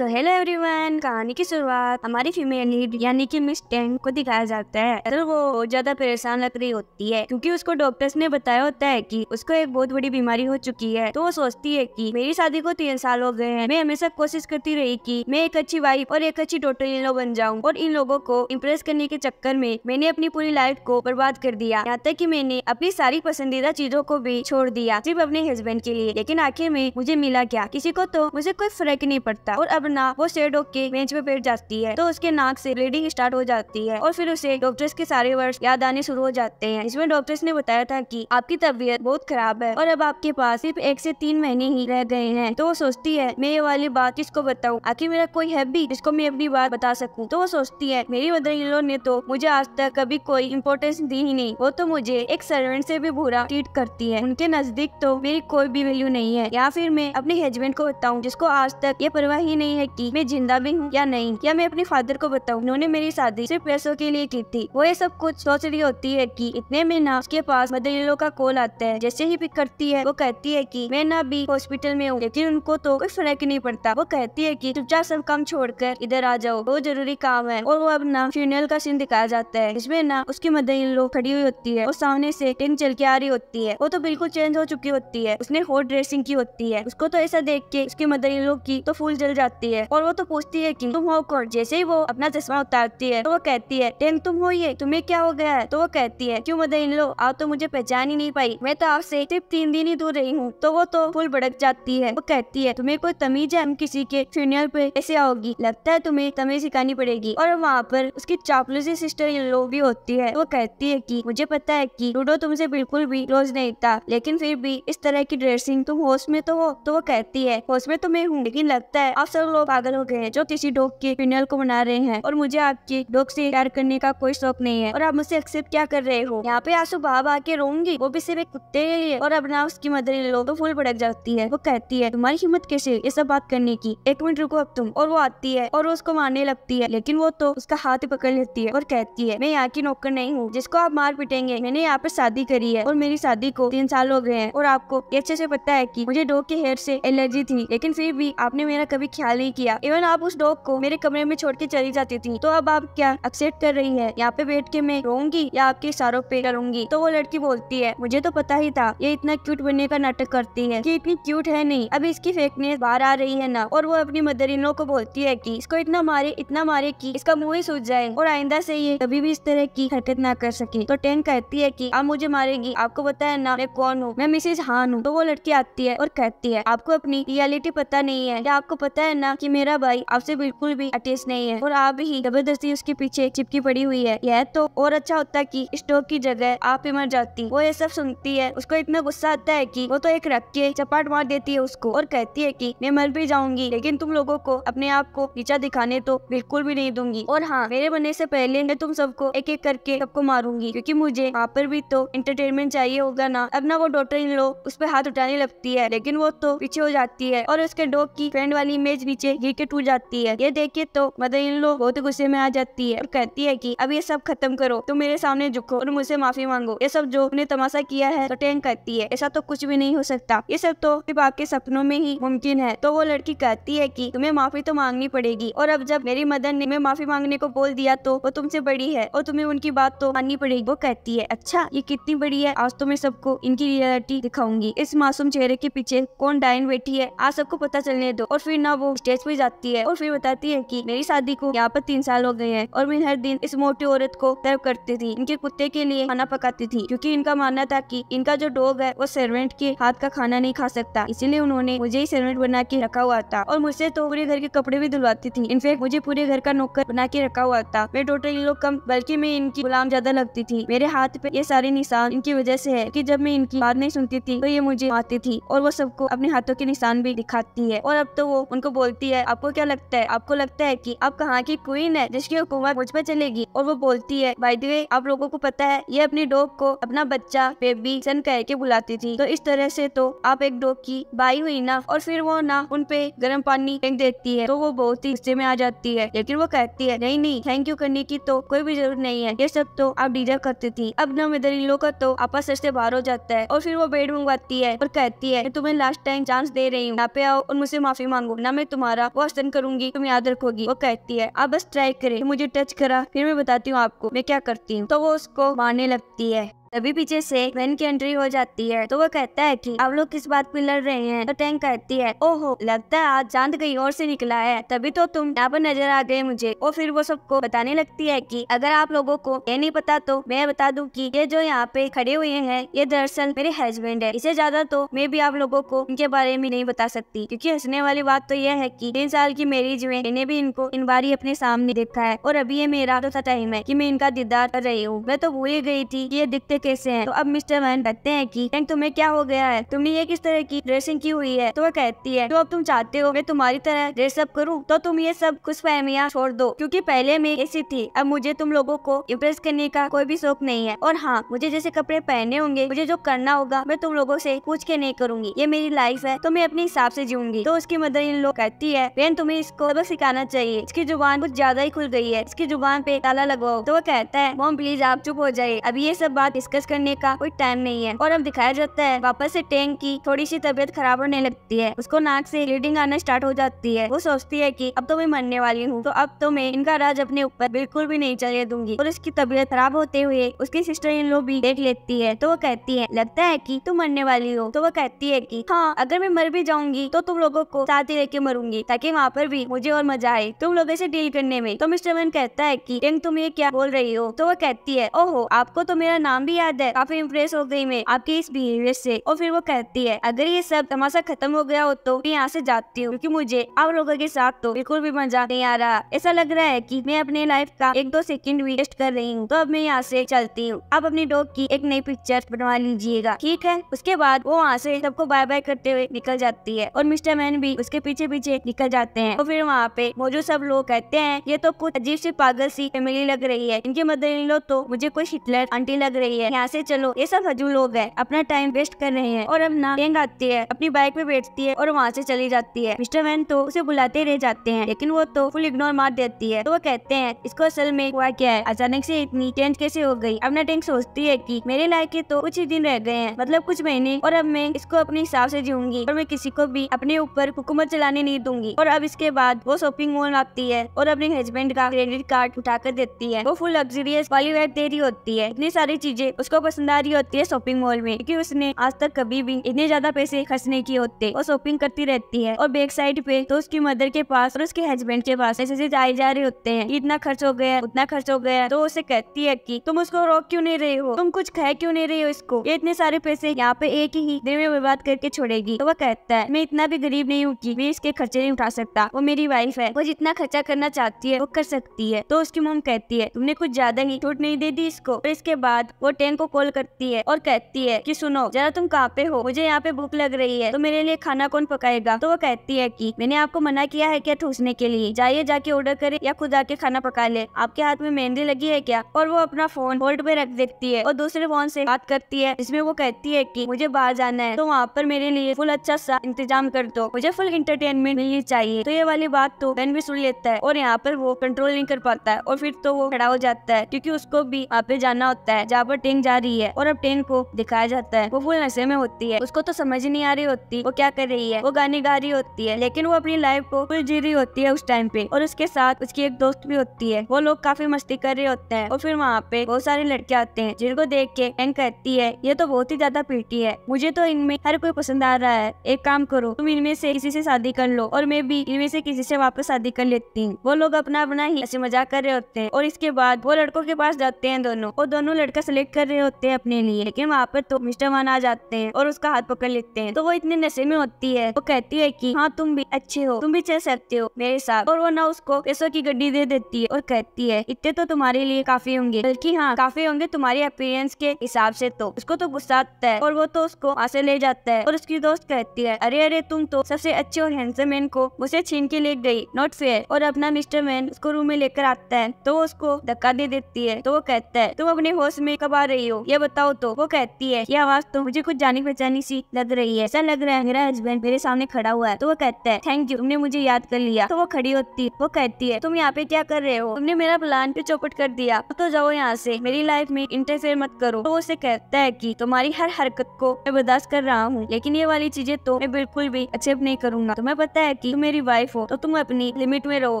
so hello everyone कहानी की शुरुआत हमारी फीमेल लीड यानी कि मिस टेंग को दिखाया जाता है असल वो ज्यादा परेशान लग रही होती है क्योंकि उसको डॉक्टर्स ने बताया होता है कि उसको एक बहुत बड़ी बीमारी हो चुकी है तो वो सोचती है कि मेरी शादी को तीन साल हो गए हैं मैं हमेशा कोशिश करती रही कि मैं एक अच्छी वाइफ और एक अच्छी डॉक्टर इन लोग बन जाऊँ और इन लोगों को इम्प्रेस करने के चक्कर में मैंने अपनी पूरी लाइफ को बर्बाद कर दिया यहाँ तक की मैंने अपनी सारी पसंदीदा चीजों को भी छोड़ दिया सिर्फ अपने हस्बैंड के लिए लेकिन आखिर में मुझे मिला क्या किसी को तो मुझे कोई फर्क नहीं पड़ता और अब ना वो शेड के बेंच पे बैठ जाती है तो उसके नाक से ब्लीडिंग स्टार्ट हो जाती है और फिर उसे डॉक्टर्स के सारे वर्ष याद आने शुरू हो जाते हैं इसमें डॉक्टर्स ने बताया था की आपकी तबीयत बहुत खराब है और अब आपके पास सिर्फ एक से तीन महीने ही रह गए हैं तो वो सोचती है मैं ये वाली बात किसको बताऊँ आखिर मेरा कोई है भी जिसको मैं अपनी बात बता सकूँ तो वो सोचती है मेरी मदर इन ने तो मुझे आज तक कभी कोई इम्पोर्टेंस दी ही नहीं वो तो मुझे एक सर्वेंट से भी बुरा ट्रीट करती है उनके नजदीक तो मेरी कोई भी वैल्यू नहीं है या फिर मैं अपने हस्बैंड को बताऊँ जिसको आज तक ये परवाह ही नहीं है है कि मैं जिंदा भी हूँ या नहीं या मैं अपने फादर को बताऊँ उन्होंने मेरी शादी सिर्फ पैसों के लिए की थी वो ये सब कुछ सोच रही होती है की इतने में ना उसके पास मदरिलो का कॉल आता है जैसे ही पिक करती है वो कहती है की मैं ना भी हॉस्पिटल में हूँ लेकिन उनको तो कोई फर्क नहीं पड़ता वो कहती है की चुपचाप सब काम कर इधर आ जाओ बहुत जरूरी काम है और वो अब ना फ्यूनल का सीन दिखाया जाता है इसमें ना उसकी मदर खड़ी हुई होती है और सामने से टिंग चल के आ रही होती है वो तो बिल्कुल चेंज हो चुकी होती है उसने हॉट ड्रेसिंग की होती है उसको तो ऐसा देख के उसकी मदर की तो फूल जल जाती जाती है और वो तो पूछती है की तुम हो कौन जैसे ही वो अपना चश्मा उतारती है तो वो कहती है टेंग तुम हो ये तुम्हें क्या हो गया है तो वो कहती है क्यों मदर इन लो आप तो मुझे पहचान ही नहीं पाई मैं तो आपसे सिर्फ तीन दिन ही दूर रही हूँ तो वो तो फुल भड़क जाती है वो कहती है तुम्हें कोई तमीज है हम किसी के फ्यूनल पे ऐसे आओगी लगता है तुम्हें तमीज सिखानी पड़ेगी और वहाँ पर उसकी चापलूसी सिस्टर इन लो भी होती है वो कहती है की मुझे पता है की लूडो तुमसे बिल्कुल भी रोज नहीं था लेकिन फिर भी इस तरह की ड्रेसिंग तुम होश में तो हो तो वो कहती है होश में तो मैं हूँ लेकिन लगता है आप सब लोग पागल हो गए हैं जो किसी डॉग के फिनल को बना रहे हैं और मुझे आपके डॉग से प्यार करने का कोई शौक नहीं है और आप मुझसे एक्सेप्ट क्या कर रहे हो यहाँ पे आंसू बाप आके रोंगी वो भी सिर्फ एक कुत्ते के लिए और अब ना उसकी मदर ले लो तो फूल भड़क जाती है वो कहती है तुम्हारी हिम्मत कैसे ये सब बात करने की एक मिनट रुको अब तुम और वो आती है और वो उसको मारने लगती है लेकिन वो तो उसका हाथ पकड़ लेती है और कहती है मैं यहाँ की नौकर नहीं हूँ जिसको आप मार पिटेंगे मैंने यहाँ पर शादी करी है और मेरी शादी को तीन साल हो गए हैं और आपको अच्छे से पता है की मुझे डॉग के हेयर से एलर्जी थी लेकिन फिर भी आपने मेरा कभी ख्याल नहीं किया इवन आप उस डॉग को मेरे कमरे में छोड़ के चली जाती थी तो अब आप क्या एक्सेप्ट कर रही है यहाँ पे बैठ के मैं रोंगी या आपके इशारों पे करूंगी तो वो लड़की बोलती है मुझे तो पता ही था ये इतना क्यूट बनने का नाटक करती है की इतनी क्यूट है नहीं अब इसकी फेकनेस बाहर आ रही है ना और वो अपनी मदर इन को बोलती है की इसको इतना मारे इतना मारे की इसका मुँह ही सूझ जाए और आइंदा से ये कभी भी इस तरह की हरकत ना कर सके तो टेन कहती है की आप मुझे मारेगी आपको पता है ना मैं कौन हूँ मैं मिसेज हान हूँ तो वो लड़की आती है और कहती है आपको अपनी रियलिटी पता नहीं है या आपको पता है ना बताया कि मेरा भाई आपसे बिल्कुल भी अटैच नहीं है और आप ही जबरदस्ती उसके पीछे चिपकी पड़ी हुई है यह तो और अच्छा होता कि स्टोव की जगह आप ही मर जाती वो ये सब सुनती है उसको इतना गुस्सा आता है कि वो तो एक रख के चपाट मार देती है उसको और कहती है की मैं मर भी जाऊंगी लेकिन तुम लोगो को अपने आप को नीचा दिखाने तो बिल्कुल भी नहीं दूंगी और हाँ मेरे बनने से पहले मैं तुम सबको एक एक करके सबको मारूंगी क्योंकि मुझे वहाँ पर भी तो इंटरटेनमेंट चाहिए होगा ना अब ना वो डॉटर इन लो उस पर हाथ उठाने लगती है लेकिन वो तो पीछे हो जाती है और उसके डॉग की फ्रेंड वाली इमेज भी नीचे गिर के टूट जाती है ये देखिए तो मदर मतलब इन लोग बहुत गुस्से में आ जाती है और कहती है की अब ये सब खत्म करो तुम मेरे सामने झुको और मुझसे माफी मांगो ये सब जो ने तमाशा किया है तो टैंक कहती है ऐसा तो कुछ भी नहीं हो सकता ये सब तो सिर्फ आपके सपनों में ही मुमकिन है तो वो लड़की कहती है की तुम्हें माफी तो मांगनी पड़ेगी और अब जब मेरी मदर ने माफी मांगने को बोल दिया तो वो तुमसे बड़ी है और तुम्हें उनकी बात तो माननी पड़ेगी वो कहती है अच्छा ये कितनी बड़ी है आज तो मैं सबको इनकी रियलिटी दिखाऊंगी इस मासूम चेहरे के पीछे कौन डाइन बैठी है आज सबको पता चलने दो और फिर ना वो जज भी जाती है और फिर बताती है की मेरी शादी को यहाँ पर तीन साल हो गए हैं और मैं हर दिन इस मोटी औरत को तर्क करती थी इनके कुत्ते के लिए खाना पकाती थी क्योंकि इनका मानना था कि इनका जो डॉग है वो सर्वेंट के हाथ का खाना नहीं खा सकता इसीलिए उन्होंने मुझे ही सर्वेंट बना के रखा हुआ था और मुझसे तो पूरे घर के कपड़े भी धुलवाती थी इनफेक्ट मुझे पूरे घर का नौकर बना के रखा हुआ था मैं टोटल इन लोग कम बल्कि मैं इनकी गुलाम ज्यादा लगती थी मेरे हाथ पे ये सारे निशान इनकी वजह से है कि जब मैं इनकी बात नहीं सुनती थी तो ये मुझे आती थी और वो सबको अपने हाथों के निशान भी दिखाती है और अब तो वो उनको बोलती होती है आपको क्या लगता है आपको लगता है की आप कहाँ की क्वीन है जिसकी हुकूमत मुझ पर चलेगी और वो बोलती है भाई वे आप लोगों को पता है ये अपनी डॉग को अपना बच्चा बेबी सन कह के बुलाती थी तो इस तरह से तो आप एक डॉग की बाई हुई ना और फिर वो ना उनपे गर्म पानी फेंक देती है तो वो बहुत ही गुस्से में आ जाती है लेकिन वो कहती है नहीं नहीं थैंक यू करने की तो कोई भी जरूरत नहीं है ये सब तो आप डिजर्व करती थी अब ना मेरे इन लोग का तो आपस से बाहर हो जाता है और फिर वो बेड मंगवाती है और कहती है तुम्हें लास्ट टाइम चांस दे रही हूँ यहाँ पे आओ और मुझसे माफी मांगो ना मैं तुम्हारा तुम्हारा क्वेश्चन करूंगी तुम याद रखोगी वो कहती है आप बस ट्राई करे मुझे टच करा फिर मैं बताती हूँ आपको मैं क्या करती हूँ तो वो उसको मारने लगती है तभी पीछे से वेन की एंट्री हो जाती है तो वो कहता है कि आप लोग किस बात पे लड़ रहे हैं तो टैंक कहती है ओहो लगता है आज चांद कहीं और से निकला है तभी तो तुम यहाँ पर नजर आ गए मुझे और फिर वो सबको बताने लगती है कि अगर आप लोगों को ये नहीं पता तो मैं बता दूं कि ये जो यहाँ पे खड़े हुए हैं ये दरअसल मेरे हस्बैंड है इसे ज्यादा तो मैं भी आप लोगों को इनके बारे में नहीं बता सकती क्योंकि हंसने वाली बात तो यह है कि तीन साल की मेरी में मैंने भी इनको इन बारी अपने सामने देखा है और अभी ये मेरा तो टाइम है की मैं इनका दीदार कर रही हूँ मैं तो भूल गई थी ये दिखते कैसे है तो अब मिस्टर मैन कहते हैं की तुम्हे तुम्हें क्या हो गया है तुमने ये किस तरह की ड्रेसिंग की हुई है तो वह कहती है तो अब तुम चाहते हो मैं तुम्हारी तरह ड्रेस अप करूँ तो तुम ये सब कुछ फहमिया छोड़ दो क्यूँकी पहले मैं ऐसी थी अब मुझे तुम लोगो को इम्प्रेस करने का कोई भी शौक नहीं है और हाँ मुझे जैसे कपड़े पहने होंगे मुझे जो करना होगा मैं तुम लोगों से पूछ के नहीं करूंगी ये मेरी लाइफ है तो मैं अपने हिसाब से जीऊंगी तो उसकी मदर इन लोग कहती है बहन तुम्हें इसको सबक सिखाना चाहिए इसकी जुबान कुछ ज्यादा ही खुल गई है इसकी जुबान पे ताला लगवाओ तो वो कहता है मोम प्लीज आप चुप हो जाइए अब ये सब बात डिस्कस करने का कोई टाइम नहीं है और अब दिखाया जाता है वापस से टैंक की थोड़ी सी तबियत खराब होने लगती है उसको नाक से ब्लीडिंग आना स्टार्ट हो जाती है वो सोचती है कि अब तो मैं मरने वाली हूँ तो अब तो मैं इनका राज अपने ऊपर बिल्कुल भी नहीं चले दूंगी और उसकी तबीयत खराब होते हुए उसकी सिस्टर इन लोग भी देख लेती है तो वो कहती है लगता है की तुम मरने वाली हो तो वो कहती है की हाँ अगर मैं मर भी जाऊंगी तो तुम लोगों को साथ ही लेके मरूंगी ताकि वहाँ पर भी मुझे और मजा आए तुम लोगों से डील करने में तो मिस्टर मैन कहता है की टेंग तुम ये क्या बोल रही हो तो वो कहती है ओहो आपको तो मेरा नाम भी याद है काफी इम्प्रेस हो गई मैं आपके इस बिहेवियर से और फिर वो कहती है अगर ये सब तमाशा खत्म हो गया हो तो मैं यहाँ से जाती हूँ क्योंकि मुझे आप लोगों के साथ तो बिल्कुल भी मजा नहीं आ रहा ऐसा लग रहा है की मैं अपने लाइफ का एक दो सेकेंड वेस्ट कर रही हूँ तो अब मैं यहाँ से चलती हूँ आप अपनी डॉग की एक नई पिक्चर बनवा लीजिएगा ठीक है उसके बाद वो वहाँ से सबको बाय बाय करते हुए निकल जाती है और मिस्टर मैन भी उसके पीछे पीछे निकल जाते हैं और फिर वहाँ पे मौजूद सब लोग कहते हैं ये तो कुछ अजीब सी पागल सी फैमिली लग रही है इनके मदर इन लोग तो मुझे कुछ हिटलर आंटी लग रही है यहाँ से चलो ये सब हजू लोग है अपना टाइम वेस्ट कर रहे हैं और अब ना टेंग आती है अपनी बाइक पे बैठती है और वहाँ से चली जाती है मिस्टर मैन तो उसे बुलाते रह जाते हैं लेकिन वो तो फुल इग्नोर मार देती है तो वो कहते हैं इसको असल में हुआ क्या है अचानक से इतनी चेंज कैसे हो गई अपना टेंग सोचती है की मेरे लायक तो कुछ ही दिन रह गए हैं मतलब कुछ महीने और अब मैं इसको अपने हिसाब से जीऊंगी और मैं किसी को भी अपने ऊपर हुकूमत चलाने नहीं दूंगी और अब इसके बाद वो शॉपिंग मॉल आती है और अपने हस्बैंड का क्रेडिट कार्ड उठा कर देती है वो फुल लग्जरियस वाली वाइफ दे रही होती है इतनी सारी चीजें उसको पसंद आ रही होती है शॉपिंग मॉल में क्योंकि उसने आज तक कभी भी इतने ज्यादा पैसे खर्च नहीं किए होते और शॉपिंग करती रहती है और बैक साइड पे तो उसकी मदर के पास और उसके हस्बैंड के पास ऐसे जाए जा रहे होते हैं इतना खर्च हो गया उतना खर्च हो गया तो उसे कहती है की तुम उसको रोक क्यूँ नहीं रहे हो तुम कुछ खाए क्यूँ नहीं रहे हो इसको ये इतने सारे पैसे यहाँ पे एक ही दिन में बर्बाद करके छोड़ेगी तो वह कहता है मैं इतना भी गरीब नहीं हूँ की मैं इसके खर्चे नहीं उठा सकता वो मेरी वाइफ है वो जितना खर्चा करना चाहती है वो कर सकती है तो उसकी मोम कहती है तुमने कुछ ज्यादा ही छूट नहीं दे दी इसको और इसके बाद वो टेन फ्रेंड को कॉल करती है और कहती है कि सुनो जरा तुम कहाँ पे हो मुझे यहाँ पे भूख लग रही है तो मेरे लिए खाना कौन पकाएगा तो वो कहती है कि मैंने आपको मना किया है क्या ठूसने के लिए जाइए जाके ऑर्डर करे या खुद आके खाना पका ले आपके हाथ में मेहंदी लगी है क्या और वो अपना फोन होल्ड पे रख देती है और दूसरे फोन से बात करती है जिसमे वो कहती है की मुझे बाहर जाना है तो वहाँ पर मेरे लिए फुल अच्छा सा इंतजाम कर दो मुझे फुल इंटरटेनमेंट मिलनी चाहिए तो ये वाली बात तो बहन भी सुन लेता है और यहाँ पर वो कंट्रोल नहीं कर पाता है और फिर तो वो खड़ा हो जाता है क्योंकि उसको भी वहाँ पे जाना होता है जहाँ पर टेंग जा रही है और अब टेंग को दिखाया जाता है वो फुल नशे में होती है उसको तो समझ नहीं आ रही होती वो क्या कर रही है वो गाने गा रही होती है लेकिन वो अपनी लाइफ को फुल जी रही होती है उस टाइम पे और उसके साथ उसकी एक दोस्त भी होती है वो लोग काफी मस्ती कर रहे होते हैं और फिर वहाँ पे बहुत सारे लड़के आते हैं जिनको देख के टेंग कहती है ये तो बहुत ही ज्यादा पीटी है मुझे तो इनमें हर कोई पसंद आ रहा है एक काम करो तुम इनमें से किसी से शादी कर लो और मैं भी इनमें से किसी से वापस शादी कर लेती हूँ वो लोग अपना अपना ही ऐसे मजाक कर रहे होते हैं और इसके बाद वो लड़कों के पास जाते हैं दोनों और दोनों लड़का सिलेक्ट कर रहे होते हैं अपने लिए लेकिन वहाँ पर तो मिस्टर वन आ जाते हैं और उसका हाथ पकड़ लेते हैं तो वो इतने नशे में होती है वो कहती है की हाँ तुम भी अच्छे हो तुम भी चल सकते हो मेरे साथ और वो ना उसको पैसों की गड्डी दे देती है और कहती है इतने तो तुम्हारे लिए काफी होंगे बल्कि हाँ काफी होंगे तुम्हारी अपीयरेंस के हिसाब से तो उसको तो गुस्सा आता है और वो तो उसको आसे ले जाता है और उसकी दोस्त कहती है अरे अरे तुम तो सबसे अच्छे और हैंडसम मैन को उसे छीन के ले गई नॉट फेयर और अपना मिस्टर मैन उसको रूम में लेकर आता है तो वो उसको धक्का दे देती है तो वो कहता है तुम अपने होश में कब आ रही हो ये बताओ तो वो कहती है ये आवाज तो मुझे कुछ जानी पहचानी सी लग रही है ऐसा लग रहा है मेरा हस्बैंड मेरे सामने खड़ा हुआ है तो वो कहता है थैंक यू तुमने मुझे याद कर लिया तो वो खड़ी होती है वो कहती है तुम यहाँ पे क्या कर रहे हो तुमने मेरा प्लान पे चौपट कर दिया तो जाओ यहाँ से मेरी लाइफ में इंटरफेयर मत करो तो उसे कहता है की तुम्हारी हर हरकत को मैं बर्दाश्त कर रहा हूँ लेकिन ये वाली चीजें तो मैं बिल्कुल भी एक्सेप्ट नहीं करूंगा तुम्हें पता है की मेरी वाइफ हो तो तुम अपनी लिमिट में रहो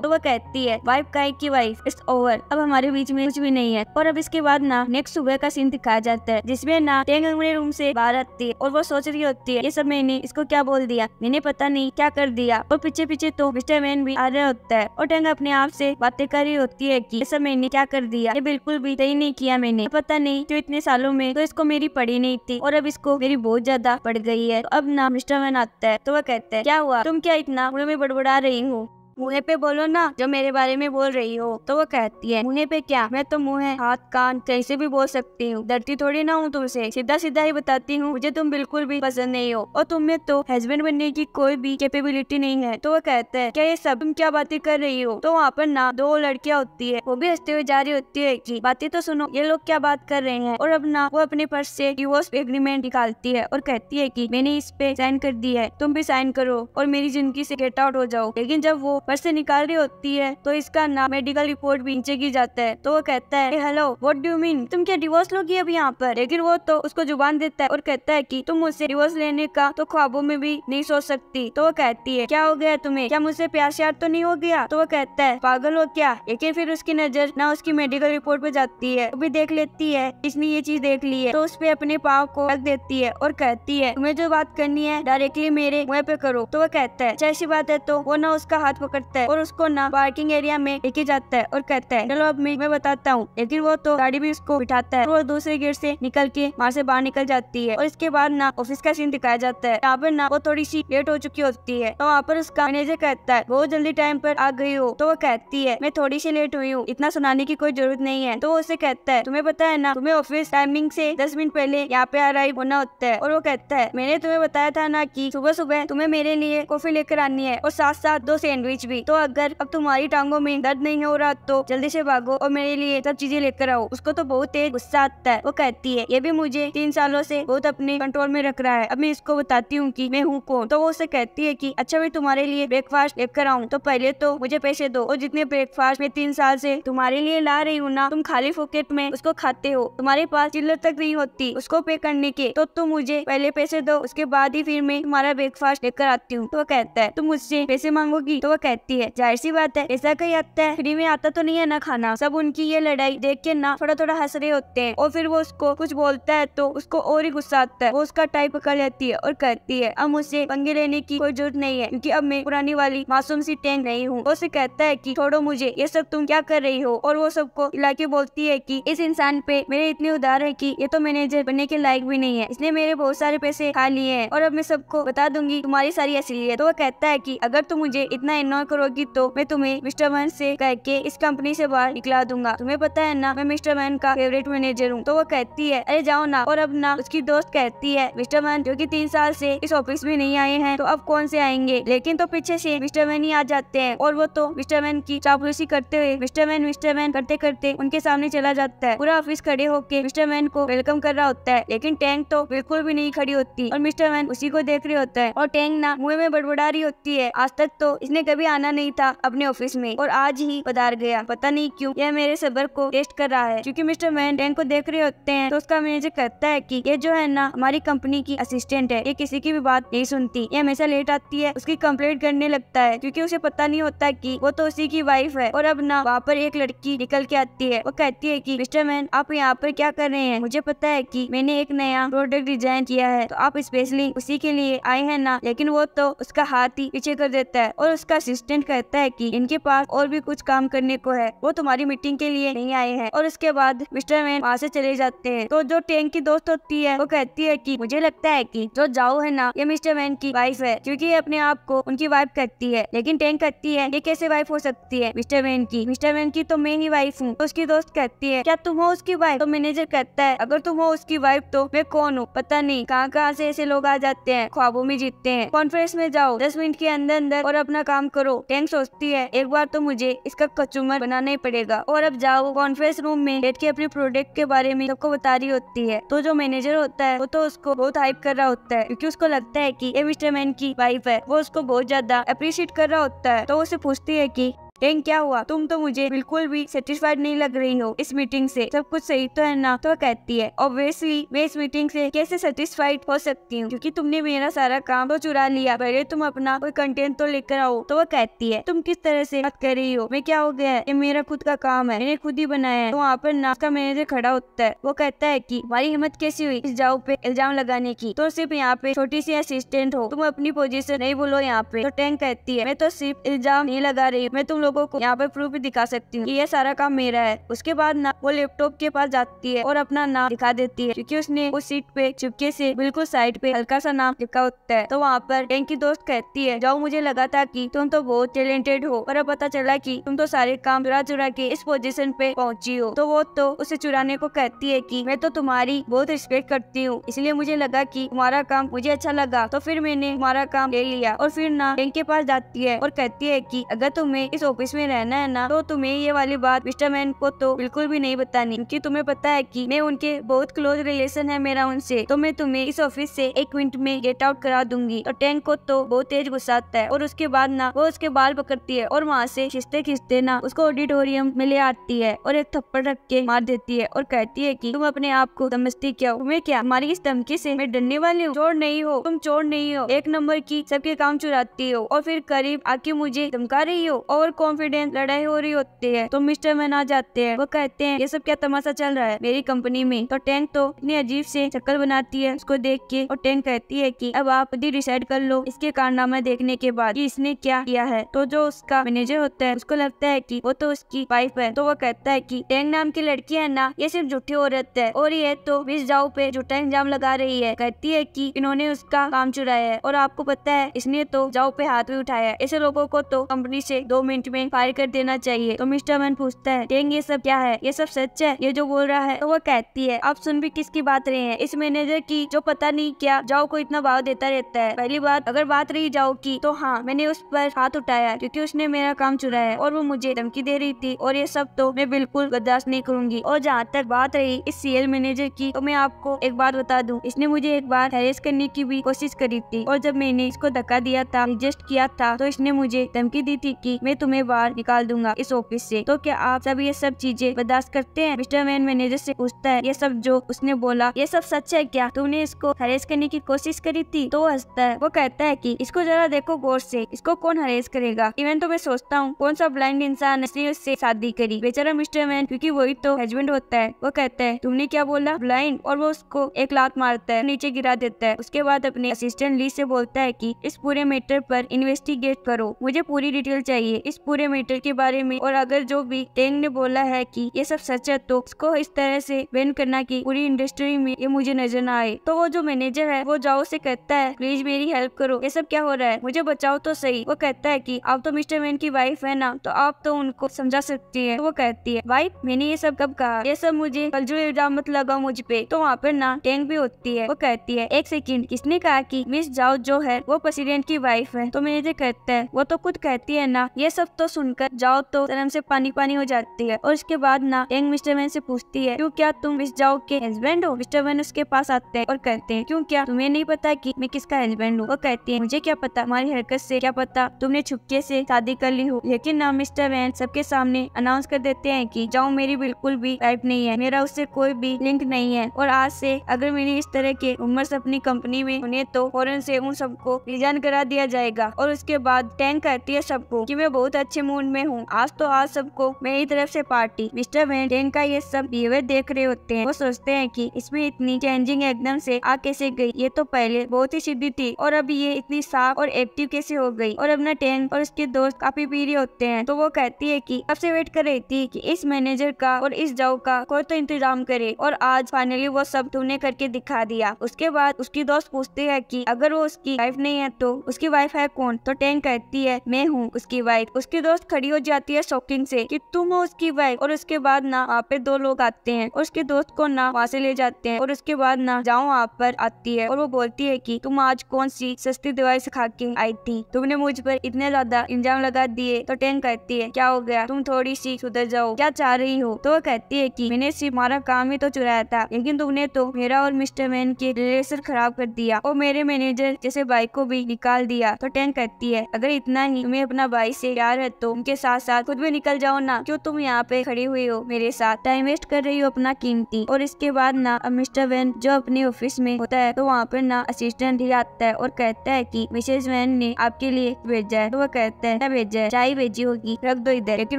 तो वो कहती है वाइफ का की वाइफ इट्स ओवर अब हमारे बीच में कुछ भी नहीं है और अब इसके बाद ना नेक्स्ट सुबह का सीन दिखाया जाता है जिसमे ना टेंग अंगड़ी रूम से बाहर आती है और वो सोच रही होती है ये सब मैंने इसको क्या बोल दिया मैंने पता नहीं क्या कर दिया और पीछे पीछे तो मिस्टर मैन भी आ रहा होता है और टेंग अपने आप से बातें कर रही होती है की ये सब मैंने क्या कर दिया ये बिल्कुल भी सही नहीं किया मैंने पता नहीं जो इतने सालों में तो इसको मेरी पड़ी नहीं थी और अब इसको मेरी बहुत ज्यादा पड़ गई है तो अब ना मिस्टर मैन आता है तो वह कहते हैं क्या हुआ तुम क्या इतना में बड़बड़ा रही हूँ मुँह पे बोलो ना जो मेरे बारे में बोल रही हो तो वो कहती है मुँह पे क्या मैं तो मुँह है हाथ कान कहीं से भी बोल सकती हूँ डरती थोड़ी ना हूँ तुमसे सीधा सीधा ही बताती हूँ मुझे तुम बिल्कुल भी पसंद नहीं हो और तुम्हें तो हस्बैंड बनने की कोई भी कैपेबिलिटी नहीं है तो वो कहता है क्या ये सब तुम क्या बातें कर रही हो तो वहाँ पर ना दो लड़कियाँ होती है वो भी हंसते हुए जा रही होती है की बातें तो सुनो ये लोग क्या बात कर रहे हैं और अब ना वो अपने पर्स से डिवोर्स एग्रीमेंट निकालती है और कहती है की मैंने इस पे साइन कर दी है तुम भी साइन करो और मेरी जिंदगी से गेट आउट हो जाओ लेकिन जब वो घर से निकाल रही होती है तो इसका नाम मेडिकल रिपोर्ट भी नीचे की जाता है तो वो कहता है हेलो वॉट डू मीन तुम क्या डिवोर्स लोगी अभी यहाँ पर लेकिन वो तो उसको जुबान देता है और कहता है की तुम मुझसे डिवोर्स लेने का तो ख्वाबों में भी नहीं सोच सकती तो वो कहती है क्या हो गया तुम्हें क्या मुझसे प्यार श्यार तो नहीं हो गया तो वो कहता है पागल हो क्या लेकिन फिर उसकी नजर ना उसकी मेडिकल रिपोर्ट पे जाती है वो भी देख लेती है इसने ये चीज देख ली है तो उस पर अपने पाव को रख देती है और कहती है तुम्हें जो बात करनी है डायरेक्टली मेरे मुँह पे करो तो वो कहता है जैसी बात है तो वो ना उसका हाथ पकड़ता है और उसको ना पार्किंग एरिया में लेके जाता है और कहता है चलो अब मैं मैं बताता हूँ लेकिन वो तो गाड़ी भी उसको बिठाता है वो दूसरे गेट से निकल के वहाँ से बाहर निकल जाती है और इसके बाद ना ऑफिस का सीन दिखाया जाता है यहाँ पर ना वो थोड़ी सी लेट हो चुकी होती है तो वहाँ पर उसका मैनेजर कहता है बहुत जल्दी टाइम पर आ गई हो तो वो कहती है मैं थोड़ी सी लेट हुई हूँ इतना सुनाने की कोई जरूरत नहीं है तो वो उसे कहता है तुम्हें पता है ना तुम्हें ऑफिस टाइमिंग से दस मिनट पहले यहाँ पे अराइव होना होता है और वो कहता है मैंने तुम्हें बताया था ना कि सुबह सुबह तुम्हें मेरे लिए कॉफी लेकर आनी है और साथ साथ दो सैंडविच कुछ भी तो अगर अब तुम्हारी टांगों में दर्द नहीं हो रहा तो जल्दी से भागो और मेरे लिए सब चीजें लेकर आओ उसको तो बहुत तेज गुस्सा आता है वो कहती है ये भी मुझे तीन सालों से बहुत अपने कंट्रोल में रख रहा है अब मैं इसको बताती हूँ की मैं हूँ कौन तो वो उसे कहती है की अच्छा मैं तुम्हारे लिए ब्रेकफास्ट लेकर आऊँ तो पहले तो मुझे पैसे दो और जितने ब्रेकफास्ट मैं तीन साल से तुम्हारे लिए ला रही हूँ ना तुम खाली फोकेट में उसको खाते हो तुम्हारे पास चिल्लर तक नहीं होती उसको पे करने के तो तुम मुझे पहले पैसे दो उसके बाद ही फिर मैं तुम्हारा ब्रेकफास्ट लेकर आती हूँ तो वो कहता है तुम मुझसे पैसे मांगोगी तो वो कहता रहती है जाहिर सी बात है ऐसा कहीं आता है फ्री में आता तो नहीं है ना खाना सब उनकी ये लड़ाई देख के ना थोड़ा थोड़ा हंस रहे होते हैं और फिर वो उसको कुछ बोलता है तो उसको और ही गुस्सा आता है वो उसका टाइप कर लेती है और कहती है अब मुझे पंगे लेने की कोई जरूरत नहीं है क्यूँकी अब मैं पुरानी वाली मासूम सी टेंग नहीं हूँ उसे कहता है की छोड़ो मुझे ये सब तुम क्या कर रही हो और वो सबको इलाके बोलती है की इस इंसान पे मेरे इतने उदार है की ये तो मैनेजर बनने के लायक भी नहीं है इसने मेरे बहुत सारे पैसे खा लिए हैं और अब मैं सबको बता दूंगी तुम्हारी सारी असलियत तो वो कहता है की अगर तुम मुझे इतना इन्वॉल्व ना हाँ करोगी तो मैं तुम्हें मिस्टर मैन से कह के इस कंपनी से बाहर निकला दूंगा तुम्हें पता है ना मैं मिस्टर मैन का फेवरेट मैनेजर हूँ तो वो कहती है अरे जाओ ना और अब ना उसकी दोस्त कहती है मिस्टर मैन जो की तीन साल से इस ऑफिस में नहीं आए हैं तो अब कौन से आएंगे लेकिन तो पीछे से मिस्टर मैन ही आ जाते हैं और वो तो मिस्टर मैन की चापलूसी करते हुए मिस्टर मैन मिस्टर मैन करते करते उनके सामने चला जाता है पूरा ऑफिस खड़े होके मिस्टर मैन को वेलकम कर रहा होता है लेकिन टैंक तो बिल्कुल भी नहीं खड़ी होती और मिस्टर मैन उसी को देख रही होता है और टैंक ना मुँह में बड़बड़ा रही होती है आज तक तो इसने कभी आना नहीं था अपने ऑफिस में और आज ही पधार गया पता नहीं क्यूँ यह मेरे सबर को टेस्ट कर रहा है क्यूँकी मिस्टर मैन टैंक को देख रहे होते हैं तो उसका मैनेजर कहता है की ये जो है ना हमारी कंपनी की असिस्टेंट है ये किसी की भी बात नहीं सुनती ये हमेशा लेट आती है उसकी कम्प्लेट करने लगता है क्यूँकी उसे पता नहीं होता की वो तो उसी की वाइफ है और अब ना वहाँ पर एक लड़की निकल के आती है वो कहती है की मिस्टर मैन आप यहाँ पर क्या कर रहे हैं मुझे पता है की मैंने एक नया प्रोडक्ट डिजाइन किया है तो आप स्पेशली उसी के लिए आए हैं ना लेकिन वो तो उसका हाथ ही पीछे कर देता है और उसका असिस्टेंट कहता है कि इनके पास और भी कुछ काम करने को है वो तुम्हारी मीटिंग के लिए नहीं आए हैं और उसके बाद मिस्टर मैन वहाँ से चले जाते हैं तो जो टैंक की दोस्त होती है वो कहती है की मुझे लगता है की जो जाओ है ना ये मिस्टर मैन की वाइफ है क्यूँकी ये अपने आप को उनकी वाइफ कहती है लेकिन टैंक कहती है ये कैसे वाइफ हो सकती है मिस्टर मैन की मिस्टर मैन की तो मैं ही वाइफ हूँ तो उसकी दोस्त कहती है क्या तुम हो उसकी वाइफ तो मैनेजर कहता है अगर तुम हो उसकी वाइफ तो मैं कौन हूँ पता नहीं कहाँ कहाँ से ऐसे लोग आ जाते हैं ख्वाबों में जीतते हैं कॉन्फ्रेंस में जाओ दस मिनट के अंदर अंदर और अपना काम करो करो टैंक सोचती है एक बार तो मुझे इसका कचूमर बनाना ही पड़ेगा और अब जाओ कॉन्फ्रेंस रूम में बैठ के अपने प्रोडक्ट के बारे में सबको बता रही होती है तो जो मैनेजर होता है वो तो उसको बहुत हाइप कर रहा होता है क्योंकि उसको लगता है की ये मिस्टर मैन की वाइफ है वो उसको बहुत ज्यादा अप्रिशिएट कर रहा होता है तो उसे पूछती है की टेंग क्या हुआ तुम तो मुझे बिल्कुल भी सेटिस्फाइड नहीं लग रही हो इस मीटिंग से सब कुछ सही तो है ना तो कहती है ऑब्वियसली मैं इस मीटिंग से कैसे सेटिस्फाइड हो सकती हूँ क्योंकि तुमने मेरा सारा काम तो चुरा लिया पहले तुम अपना कोई कंटेंट तो लेकर आओ तो वो कहती है तुम किस तरह से बात कर रही हो मैं क्या हो गया ये मेरा खुद का काम है मैंने खुद ही बनाया है तो वहाँ पर ना का मैनेजर खड़ा होता है वो कहता है की हमारी हिम्मत कैसी हुई इस जाओ पे इल्जाम लगाने की तो सिर्फ यहाँ पे छोटी सी असिस्टेंट हो तुम अपनी पोजिशन नहीं बोलो यहाँ पे तो टैंक कहती है मैं तो सिर्फ इल्जाम नहीं लगा रही मैं तुम लोग लोगों को यहाँ पे प्रूफ भी दिखा सकती हूँ ये सारा काम मेरा है उसके बाद ना वो लैपटॉप के पास जाती है और अपना नाम दिखा देती है क्योंकि उसने उस सीट पे चुपके से बिल्कुल साइड पे हल्का सा नाम लिखा होता है तो वहाँ पर टैंक की दोस्त कहती है जाओ मुझे लगा था की तुम तो बहुत टैलेंटेड हो पर अब पता चला की तुम तो सारे काम चुरा चुरा के इस पोजिशन पे पहुंची हो तो वो तो उसे चुराने को कहती है की मैं तो तुम्हारी बहुत रिस्पेक्ट करती हूँ इसलिए मुझे लगा की तुम्हारा काम मुझे अच्छा लगा तो फिर मैंने तुम्हारा काम ले लिया और फिर ना टैंक के पास जाती है और कहती है की अगर तुम्हें इस ऑफिस में रहना है ना तो तुम्हें ये वाली बात मिस्टर मैन को तो बिल्कुल भी नहीं बतानी क्योंकि तुम्हें पता है की मैं उनके बहुत क्लोज रिलेशन है मेरा उनसे तो मैं तुम्हें इस ऑफिस से एक मिनट में गेट आउट करा दूंगी और टैंक को तो बहुत तेज गुस्सा आता है और उसके बाद ना वो उसके बाल पकड़ती है और वहाँ से खींचते खींचते ना उसको ऑडिटोरियम में ले आती है और एक थप्पड़ रख के मार देती है और कहती है की तुम अपने आप को समझती क्या तुम्हें क्या हमारी इस धमकी से मैं डरने वाली हूँ चोर नहीं हो तुम चोर नहीं हो एक नंबर की सबके काम चुराती हो और फिर करीब आके मुझे धमका रही हो और कौन कॉन्फिडेंस लड़ाई हो रही होती है तो मिस्टर मैन आ जाते हैं वो कहते हैं ये सब क्या तमाशा चल रहा है मेरी कंपनी में तो टेन तो इतनी अजीब से चक्कर बनाती है उसको देख के और टेन कहती है की अब आप खुद ही डिसाइड कर लो इसके कारनामा देखने के बाद कि इसने क्या किया है तो जो उसका मैनेजर होता है उसको लगता है की वो तो उसकी वाइफ है तो वो कहता है की टेंग नाम की लड़की है ना ये सिर्फ झूठी औरत है और ये तो इस जाओ पे झूठा इंजाम लगा रही है कहती है की इन्होंने उसका काम चुराया है और आपको पता है इसने तो जाओ पे हाथ भी उठाया है ऐसे लोगों को तो कंपनी से दो मिनट में में फायर कर देना चाहिए तो मिस्टर मैन पूछता है टेंग ये सब क्या है ये सब सच है ये जो बोल रहा है तो वो कहती है आप सुन भी किसकी बात रहे हैं इस मैनेजर की जो पता नहीं क्या जाओ को इतना भाव देता रहता है पहली बात अगर बात रही जाओ की तो हाँ मैंने उस पर हाथ उठाया क्योंकि उसने मेरा काम चुराया और वो मुझे धमकी दे रही थी और ये सब तो मैं बिल्कुल बर्दाश्त नहीं करूंगी और जहाँ तक बात रही इस सीएल मैनेजर की तो मैं आपको एक बात बता दूं इसने मुझे एक बार हैरेस करने की भी कोशिश करी थी और जब मैंने इसको धक्का दिया था एडजस्ट किया था तो इसने मुझे धमकी दी थी की मैं तुम्हें बाहर निकाल दूंगा इस ऑफिस से तो क्या आप सब ये सब चीजें बर्दाश्त करते हैं मिस्टर मैन मैनेजर से पूछता है ये सब जो उसने बोला ये सब सच है क्या तुमने इसको हरेस करने की कोशिश करी थी तो हंसता है वो कहता है की इसको जरा देखो गौर से इसको कौन हरेस करेगा इवन तो मैं सोचता हूँ कौन सा ब्लाइंड इंसान इसने उससे शादी करी बेचारा मिस्टर मैन क्यूँकी वही तो हस्बैंड होता है वो कहता है तुमने क्या बोला ब्लाइंड और वो उसको एक लात मारता है नीचे गिरा देता है उसके बाद अपने असिस्टेंट ली से बोलता है की इस पूरे मैटर पर इन्वेस्टिगेट करो मुझे पूरी डिटेल चाहिए इस पूरे मीटर के बारे में और अगर जो भी टेंग ने बोला है कि ये सब सच है तो उसको इस तरह से बैन करना की पूरी इंडस्ट्री में ये मुझे नजर न आए तो वो जो मैनेजर है वो जाओ से कहता है प्लीज मेरी हेल्प करो ये सब क्या हो रहा है मुझे बचाओ तो सही वो कहता है की आप तो मिस्टर मैन की वाइफ है ना तो आप तो उनको समझा सकती है तो वो कहती है वाइफ मैंने ये सब कब कहा ये सब मुझे कल जो इल्जाम मत लगाओ मुझ पे तो वहाँ पर ना टेंग भी होती है वो कहती है एक सेकेंड किसने कहा की मिस जाओ जो है वो प्रेसिडेंट की वाइफ है तो मैनेजर कहता है वो तो खुद कहती है ना ये सब तो सुनकर जाओ तो शर्म से पानी पानी हो जाती है और उसके बाद ना यंग मिस्टर वैन से पूछती है क्यों क्या तुम मिस जाओ के हस्बैंड हो मिस्टर वैन उसके पास आते हैं और कहते हैं क्यों क्या तुम्हें नहीं पता की मैं किसका हस्बैंड हूँ वो कहती है मुझे क्या पता हमारी हरकत ऐसी क्या पता तुमने छुपके से शादी कर ली हो लेकिन ना मिस्टर वैन सबके सामने अनाउंस कर देते हैं की जाओ मेरी बिल्कुल भी टाइप नहीं है मेरा उससे कोई भी लिंक नहीं है और आज से अगर मेरी इस तरह के उम्र अपनी कंपनी में उन्हें तो फौरन से उन सबको रिजाइन करा दिया जाएगा और उसके बाद टैंक कहती है सबको कि मैं बहुत अच्छे मूड में हूँ आज तो आज सबको मेरी तरफ से पार्टी मिस्टर वेंडेन का ये सब बिहेवियर देख रहे होते हैं वो सोचते हैं कि इसमें इतनी चेंजिंग एकदम से आ कैसे गई ये तो पहले बहुत ही सीधी थी और अब ये इतनी साफ और एक्टिव कैसे हो गई और अपना टेन और उसके दोस्त काफी पीरी होते हैं तो वो कहती है की अब से वेट कर रही थी की इस मैनेजर का और इस जाओ का कोई तो इंतजाम करे और आज फाइनली वो सब तुमने करके दिखा दिया उसके बाद उसकी दोस्त पूछती है की अगर वो उसकी वाइफ नहीं है तो उसकी वाइफ है कौन तो टेन कहती है मैं हूँ उसकी वाइफ उसके उसकी दोस्त खड़ी हो जाती है शॉकिंग से कि तुम हो उसकी वाइफ और उसके बाद ना वहाँ पे दो लोग आते हैं और उसके दोस्त को ना वहाँ से ले जाते हैं और उसके बाद ना जाओ वहाँ पर आती है और वो बोलती है की तुम आज कौन सी सस्ती दवाई सिखा के आई थी तुमने मुझ पर इतने ज्यादा इंजाम लगा दिए तो टेन कहती है क्या हो गया तुम थोड़ी सी सुधर जाओ क्या चाह रही हो तो वो कहती है की मैंने सिर्फ हमारा काम ही तो चुराया था लेकिन तुमने तो मेरा और मिस्टर मैन के रिलेशन खराब कर दिया और मेरे मैनेजर जैसे बाइक को भी निकाल दिया तो टेन कहती है अगर इतना ही तुम्हें अपना बाइक से प्यार है तो उनके साथ साथ खुद भी निकल जाओ ना क्यों तुम यहाँ पे खड़ी हुई हो मेरे साथ टाइम वेस्ट कर रही हो अपना कीमती और इसके बाद ना अब मिस्टर वैन जो अपने ऑफिस में होता है तो वहाँ पर ना असिस्टेंट ही आता है और कहता है की मिसेज वैन ने आपके लिए भेजा है तो वो कहता है क्या भेजा है चाय भेजी होगी रख दो इधर लेकिन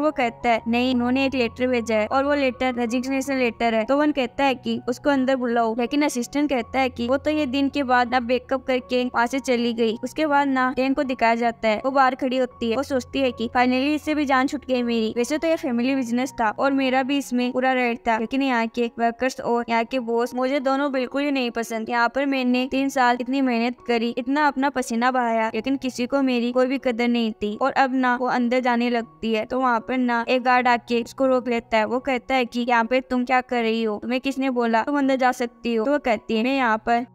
वो कहता है नहीं उन्होंने एक लेटर भेजा है और वो लेटर रेजिग्नेशन लेटर है तो वन कहता है की उसको अंदर बुलाओ लेकिन असिस्टेंट कहता है की वो तो ये दिन के बाद ना बेकअप करके वहाँ से चली गई उसके बाद ना ट्रेन को दिखाया जाता है वो बाहर खड़ी होती है वो सोचती है की फाइनली इससे भी जान छुट गई मेरी वैसे तो ये फैमिली बिजनेस था और मेरा भी इसमें पूरा रेट था लेकिन यहाँ के वर्कर्स और यहाँ के बॉस मुझे दोनों बिल्कुल ही नहीं पसंद यहाँ पर मैंने तीन साल इतनी मेहनत करी इतना अपना पसीना बहाया लेकिन किसी को मेरी कोई भी कदर नहीं थी और अब ना वो अंदर जाने लगती है तो वहाँ पर ना एक गार्ड आके उसको रोक लेता है वो कहता है की यहाँ पे तुम क्या कर रही हो तुम्हें किसने बोला तुम अंदर जा सकती हो तो वो कहती है मैं यहाँ पर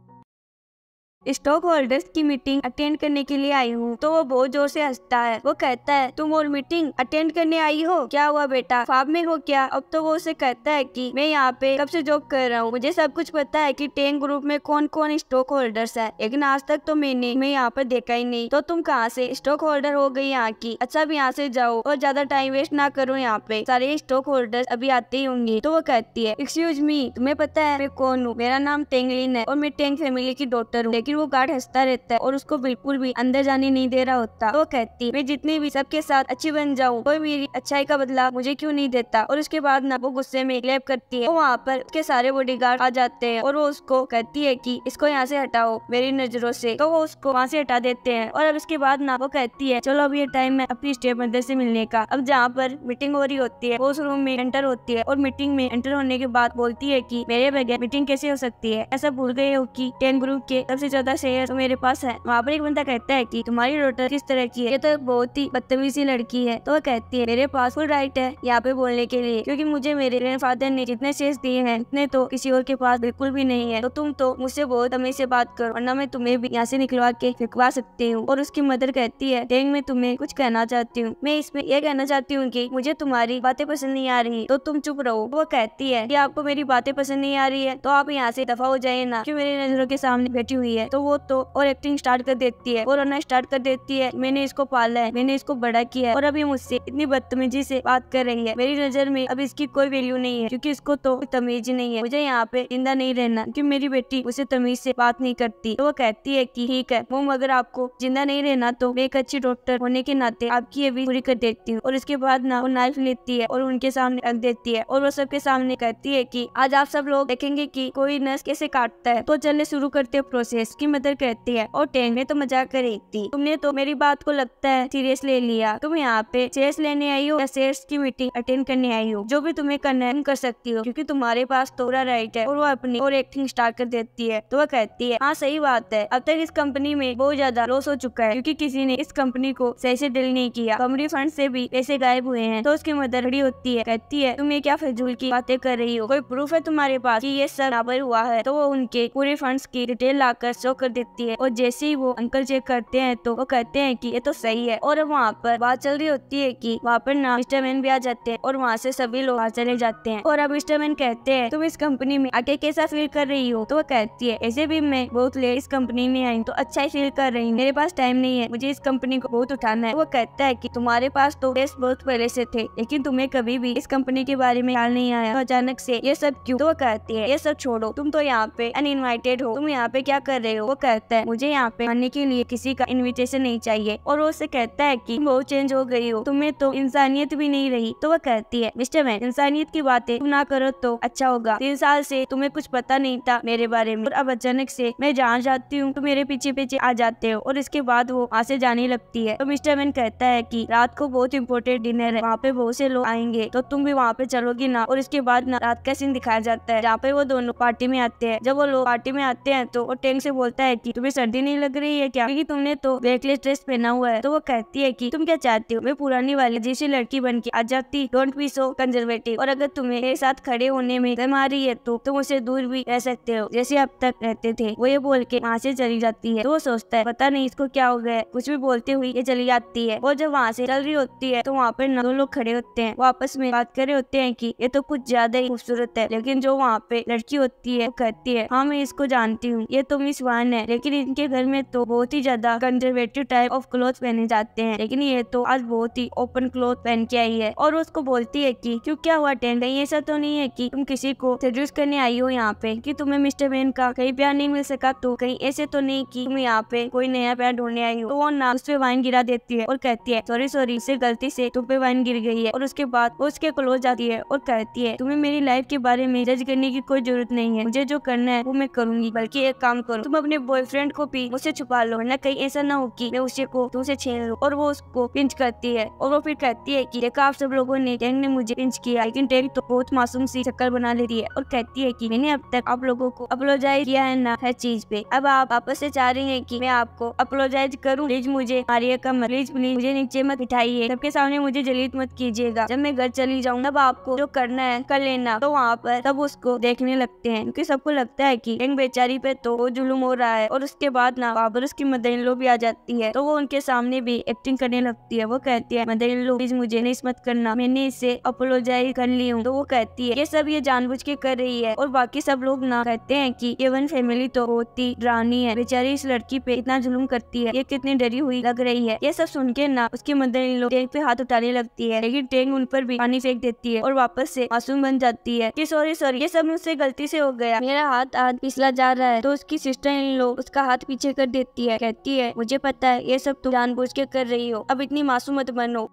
स्टॉक होल्डर्स की मीटिंग अटेंड करने के लिए आई हूँ तो वो बहुत जोर से हंसता है वो कहता है तुम और मीटिंग अटेंड करने आई हो क्या हुआ बेटा फाब में हो क्या अब तो वो उसे कहता है कि मैं यहाँ पे कब से जॉब कर रहा हूँ मुझे सब कुछ पता है कि टेन ग्रुप में कौन कौन स्टॉक होल्डर्स है लेकिन आज तक तो मैंने मैं यहाँ पर देखा ही नहीं तो तुम कहाँ से स्टॉक होल्डर हो गई यहाँ की अच्छा अभी यहाँ से जाओ और ज्यादा टाइम वेस्ट ना करो यहाँ पे सारे स्टॉक होल्डर्स अभी आते ही होंगे तो वो कहती है एक्सक्यूज मी तुम्हें पता है मैं कौन हूँ मेरा नाम टेंगलिन है और मैं टेंग फैमिली की डॉटर हूँ लेकिन फिर वो गार्ड हंसता रहता है और उसको बिल्कुल भी अंदर जाने नहीं दे रहा होता वो कहती मैं जितनी भी सबके साथ अच्छी बन जाऊँ कोई मेरी अच्छाई का बदला मुझे क्यों नहीं देता और उसके बाद ना वो गुस्से में लेप करती है वहाँ पर उसके सारे बॉडी आ जाते हैं और वो उसको कहती है की इसको यहाँ से हटाओ मेरी नजरों से तो वो उसको वहाँ से हटा देते हैं और अब उसके बाद ना वो कहती है चलो अब ये टाइम है अपनी स्टेप मदर से मिलने का अब जहाँ पर मीटिंग हो रही होती है वो उस रूम में एंटर होती है और मीटिंग में एंटर होने के बाद बोलती है की मेरे बगैर मीटिंग कैसे हो सकती है ऐसा भूल गए हो की टेन ग्रुप के सबसे ज्यादा ज्यादा शेयर तो मेरे पास है वहाँ पर एक बंदा कहता है की तुम्हारी रोटर किस तरह की है ये तो बहुत ही बदतमीजी लड़की है तो वह कहती है मेरे पास फुल राइट है यहाँ पे बोलने के लिए क्योंकि मुझे मेरे ग्रैंड फादर ने जितने शेयर दिए हैं उतने तो किसी और के पास बिल्कुल भी नहीं है तो तुम तो मुझसे बहुत अमीर से बात करो और मैं तुम्हें भी यहाँ से निकलवा के फिकवा सकती हूँ और उसकी मदर कहती है डेंग मैं तुम्हें कुछ कहना चाहती हूँ मैं इसमें यह कहना चाहती हूँ की मुझे तुम्हारी बातें पसंद नहीं आ रही तो तुम चुप रहो वो कहती है की आपको मेरी बातें पसंद नहीं आ रही है तो आप यहाँ से दफा हो जाए ना क्यों मेरी नजरों के सामने बैठी हुई है है तो वो तो और एक्टिंग स्टार्ट कर देती है और रोना स्टार्ट कर देती है मैंने इसको पाला है मैंने इसको बड़ा किया है और अभी मुझसे इतनी बदतमीजी से बात कर रही है मेरी नजर में अब इसकी कोई वैल्यू नहीं है क्योंकि इसको तो तमीज नहीं है मुझे यहाँ पे जिंदा नहीं रहना क्योंकि मेरी बेटी उसे तमीज से बात नहीं करती तो वो कहती है की ठीक है वो मगर आपको जिंदा नहीं रहना तो मैं एक अच्छी डॉक्टर होने के नाते आपकी ये भी पूरी कर देती हूँ और इसके बाद ना वो नाइफ लेती है और उनके सामने रख देती है और वो सबके सामने कहती है की आज आप सब लोग देखेंगे की कोई नर्स कैसे काटता है तो चलने शुरू करते हैं प्रोसेस उसकी मदद करती है और टेंग ने तो मजाक कर थी तुमने तो मेरी बात को लगता है सीरियस ले लिया तुम यहाँ पे सेल्स लेने आई हो या सेल्स की मीटिंग अटेंड करने आई हो जो भी तुम्हें करना है कर सकती हो क्योंकि तुम्हारे पास थोड़ा राइट है और वो अपनी और एक्टिंग स्टार्ट कर देती है तो वह कहती है हाँ सही बात है अब तक इस कंपनी में बहुत ज्यादा लॉस हो चुका है क्यूँकी किसी ने इस कंपनी को सही से डील नहीं किया कंपनी तो फंड से भी पैसे गायब हुए हैं तो उसकी मदर खड़ी होती है कहती है तुम ये क्या फजूल की बातें कर रही हो कोई प्रूफ है तुम्हारे पास की ये सब बराबर हुआ है तो वो उनके पूरे फंड की डिटेल लाकर शो कर देती है और जैसे ही वो अंकल चेक करते हैं तो वो कहते हैं कि ये तो सही है और वहाँ पर बात चल रही होती है कि वहाँ पर ना मिस्टर मैन भी आ जाते हैं और वहाँ से सभी लोग वहाँ चले जाते हैं और अब मिस्टर मैन कहते हैं तुम इस कंपनी में आगे कैसा फील कर रही हो तो वो कहती है ऐसे भी मैं बहुत लेट इस कंपनी में आई तो अच्छा ही फील कर रही हूँ मेरे पास टाइम नहीं है मुझे इस कंपनी को बहुत उठाना है वो कहता है की तुम्हारे पास तो टेस्ट बहुत पहले से थे लेकिन तुम्हें कभी भी इस कंपनी के बारे में ख्याल नहीं आया तो अचानक से ये सब क्यों तो वो कहती है ये सब छोड़ो तुम तो यहाँ पे अनइनवाइटेड हो तुम यहाँ पे क्या कर रहे रहे हो वो कहता है मुझे यहाँ पे आने के लिए किसी का इन्विटेशन नहीं चाहिए और वो उसे कहता है की वो चेंज हो गई हो तुम्हें तो इंसानियत भी नहीं रही तो वह कहती है मिस्टर मैन इंसानियत की बातें ना करो तो अच्छा होगा तीन साल से तुम्हें कुछ पता नहीं था मेरे बारे में और अब अचानक से मैं जहाँ जाती हूँ तो मेरे पीछे पीछे आ जाते हो और इसके बाद वो वहाँ से जाने लगती है तो मिस्टर मैन कहता है की रात को बहुत इम्पोर्टेंट डिनर है वहाँ पे बहुत से लोग आएंगे तो तुम भी वहाँ पे चलोगी ना और इसके बाद ना रात का सीन दिखाया जाता है जहाँ पे वो दोनों पार्टी में आते हैं जब वो लोग पार्टी में आते हैं तो वो टेंट से वो बोलता है कि तुम्हें सर्दी नहीं लग रही है क्या क्योंकि तुमने तो वेटलेस ड्रेस पहना हुआ है तो वो कहती है कि तुम क्या चाहती हो मैं पुरानी वाली जैसी लड़की बन के आ जाती डोंट बी सो कंजर्वेटिव और अगर तुम्हें मेरे साथ खड़े होने में दम आ रही है तो तुम उसे दूर भी रह सकते हो जैसे अब तक रहते थे वो ये बोल के वहाँ से चली जाती है तो वो सोचता है पता नहीं इसको क्या हो गया कुछ भी बोलते हुए ये चली जाती है और जब वहाँ से चल रही होती है तो वहाँ पर नौ लोग खड़े होते हैं वो आपस में बात कर रहे होते हैं की ये तो कुछ ज्यादा ही खूबसूरत है लेकिन जो वहाँ पे लड़की होती है वो कहती है हाँ मैं इसको जानती हूँ ये इस मिस इंसान है लेकिन इनके घर में तो बहुत ही ज्यादा कंजर्वेटिव टाइप ऑफ क्लोथ पहने जाते हैं लेकिन ये तो आज बहुत ही ओपन क्लोथ पहन के आई है और उसको बोलती है की क्यूँ क्या हुआ टेंट कहीं ऐसा तो नहीं है की तुम किसी को सेड्यूस करने आई हो यहाँ पे की तुम्हें मिस्टर मैन का कहीं प्यार नहीं मिल सका तो कहीं ऐसे तो नहीं की तुम यहाँ पे कोई नया प्यार ढूंढने आई हो तो वो ना उसपे वाइन गिरा देती है और कहती है सॉरी सॉरी से गलती से तुम पे वाइन गिर गई है और उसके बाद वो उसके क्लोज जाती है और कहती है तुम्हें मेरी लाइफ के बारे में जज करने की कोई जरूरत नहीं है मुझे जो करना है वो मैं करूंगी बल्कि एक काम करूँ तुम अपने बॉयफ्रेंड को भी मुझसे छुपा लो वरना कहीं ऐसा ना हो कि मैं उसे को तुमसे छीन लूँ और वो उसको पिंच करती है और वो फिर कहती है कि देखा आप सब लोगों ने टैंक ने मुझे पिंच किया लेकिन टैंक तो बहुत मासूम सी चक्कर बना लेती है और कहती है की मैंने अब तक आप लोगों को अपोलोजाइज किया है ना हर चीज पे अब आप आपस से चाह रही है की मैं आपको अपोलोजाइज करूँ प्लीज मुझे मारिया का प्लीज प्लीज मुझे नीचे मत बिठाइए सबके सामने मुझे जलीत मत कीजिएगा जब मैं घर चली जाऊँ तब आपको जो करना है कर लेना तो वहाँ पर तब उसको देखने लगते हैं क्योंकि सबको लगता है की टैंक बेचारी पे तो जुलूम हो रहा है और उसके बाद ना बाबर उसकी मदर लो भी आ जाती है तो वो उनके सामने भी एक्टिंग करने लगती है वो कहती है मदर लो प्लीज मुझे नहीं मत करना मैंने इसे अपोलोजाइज कर ली हूँ तो वो कहती है ये सब ये जानबूझ के कर रही है और बाकी सब लोग ना कहते हैं की केवन फैमिली तो बहुत ही डरानी है बेचारी इस लड़की पे इतना जुलूम करती है ये कितनी डरी हुई लग रही है ये सब सुन के ना उसकी मदर लो पे हाथ उठाने लगती है लेकिन टेंग उन पर भी पानी फेंक देती है और वापस से मासूम बन जाती है की सॉरी सॉरी ये सब मुझसे गलती से हो गया मेरा हाथ आज पिछला जा रहा है तो उसकी सिस्टर पहन लो उसका हाथ पीछे कर देती है कहती है मुझे पता है ये सब तुम जानबूझ के कर रही हो अब इतनी मासूमत बनो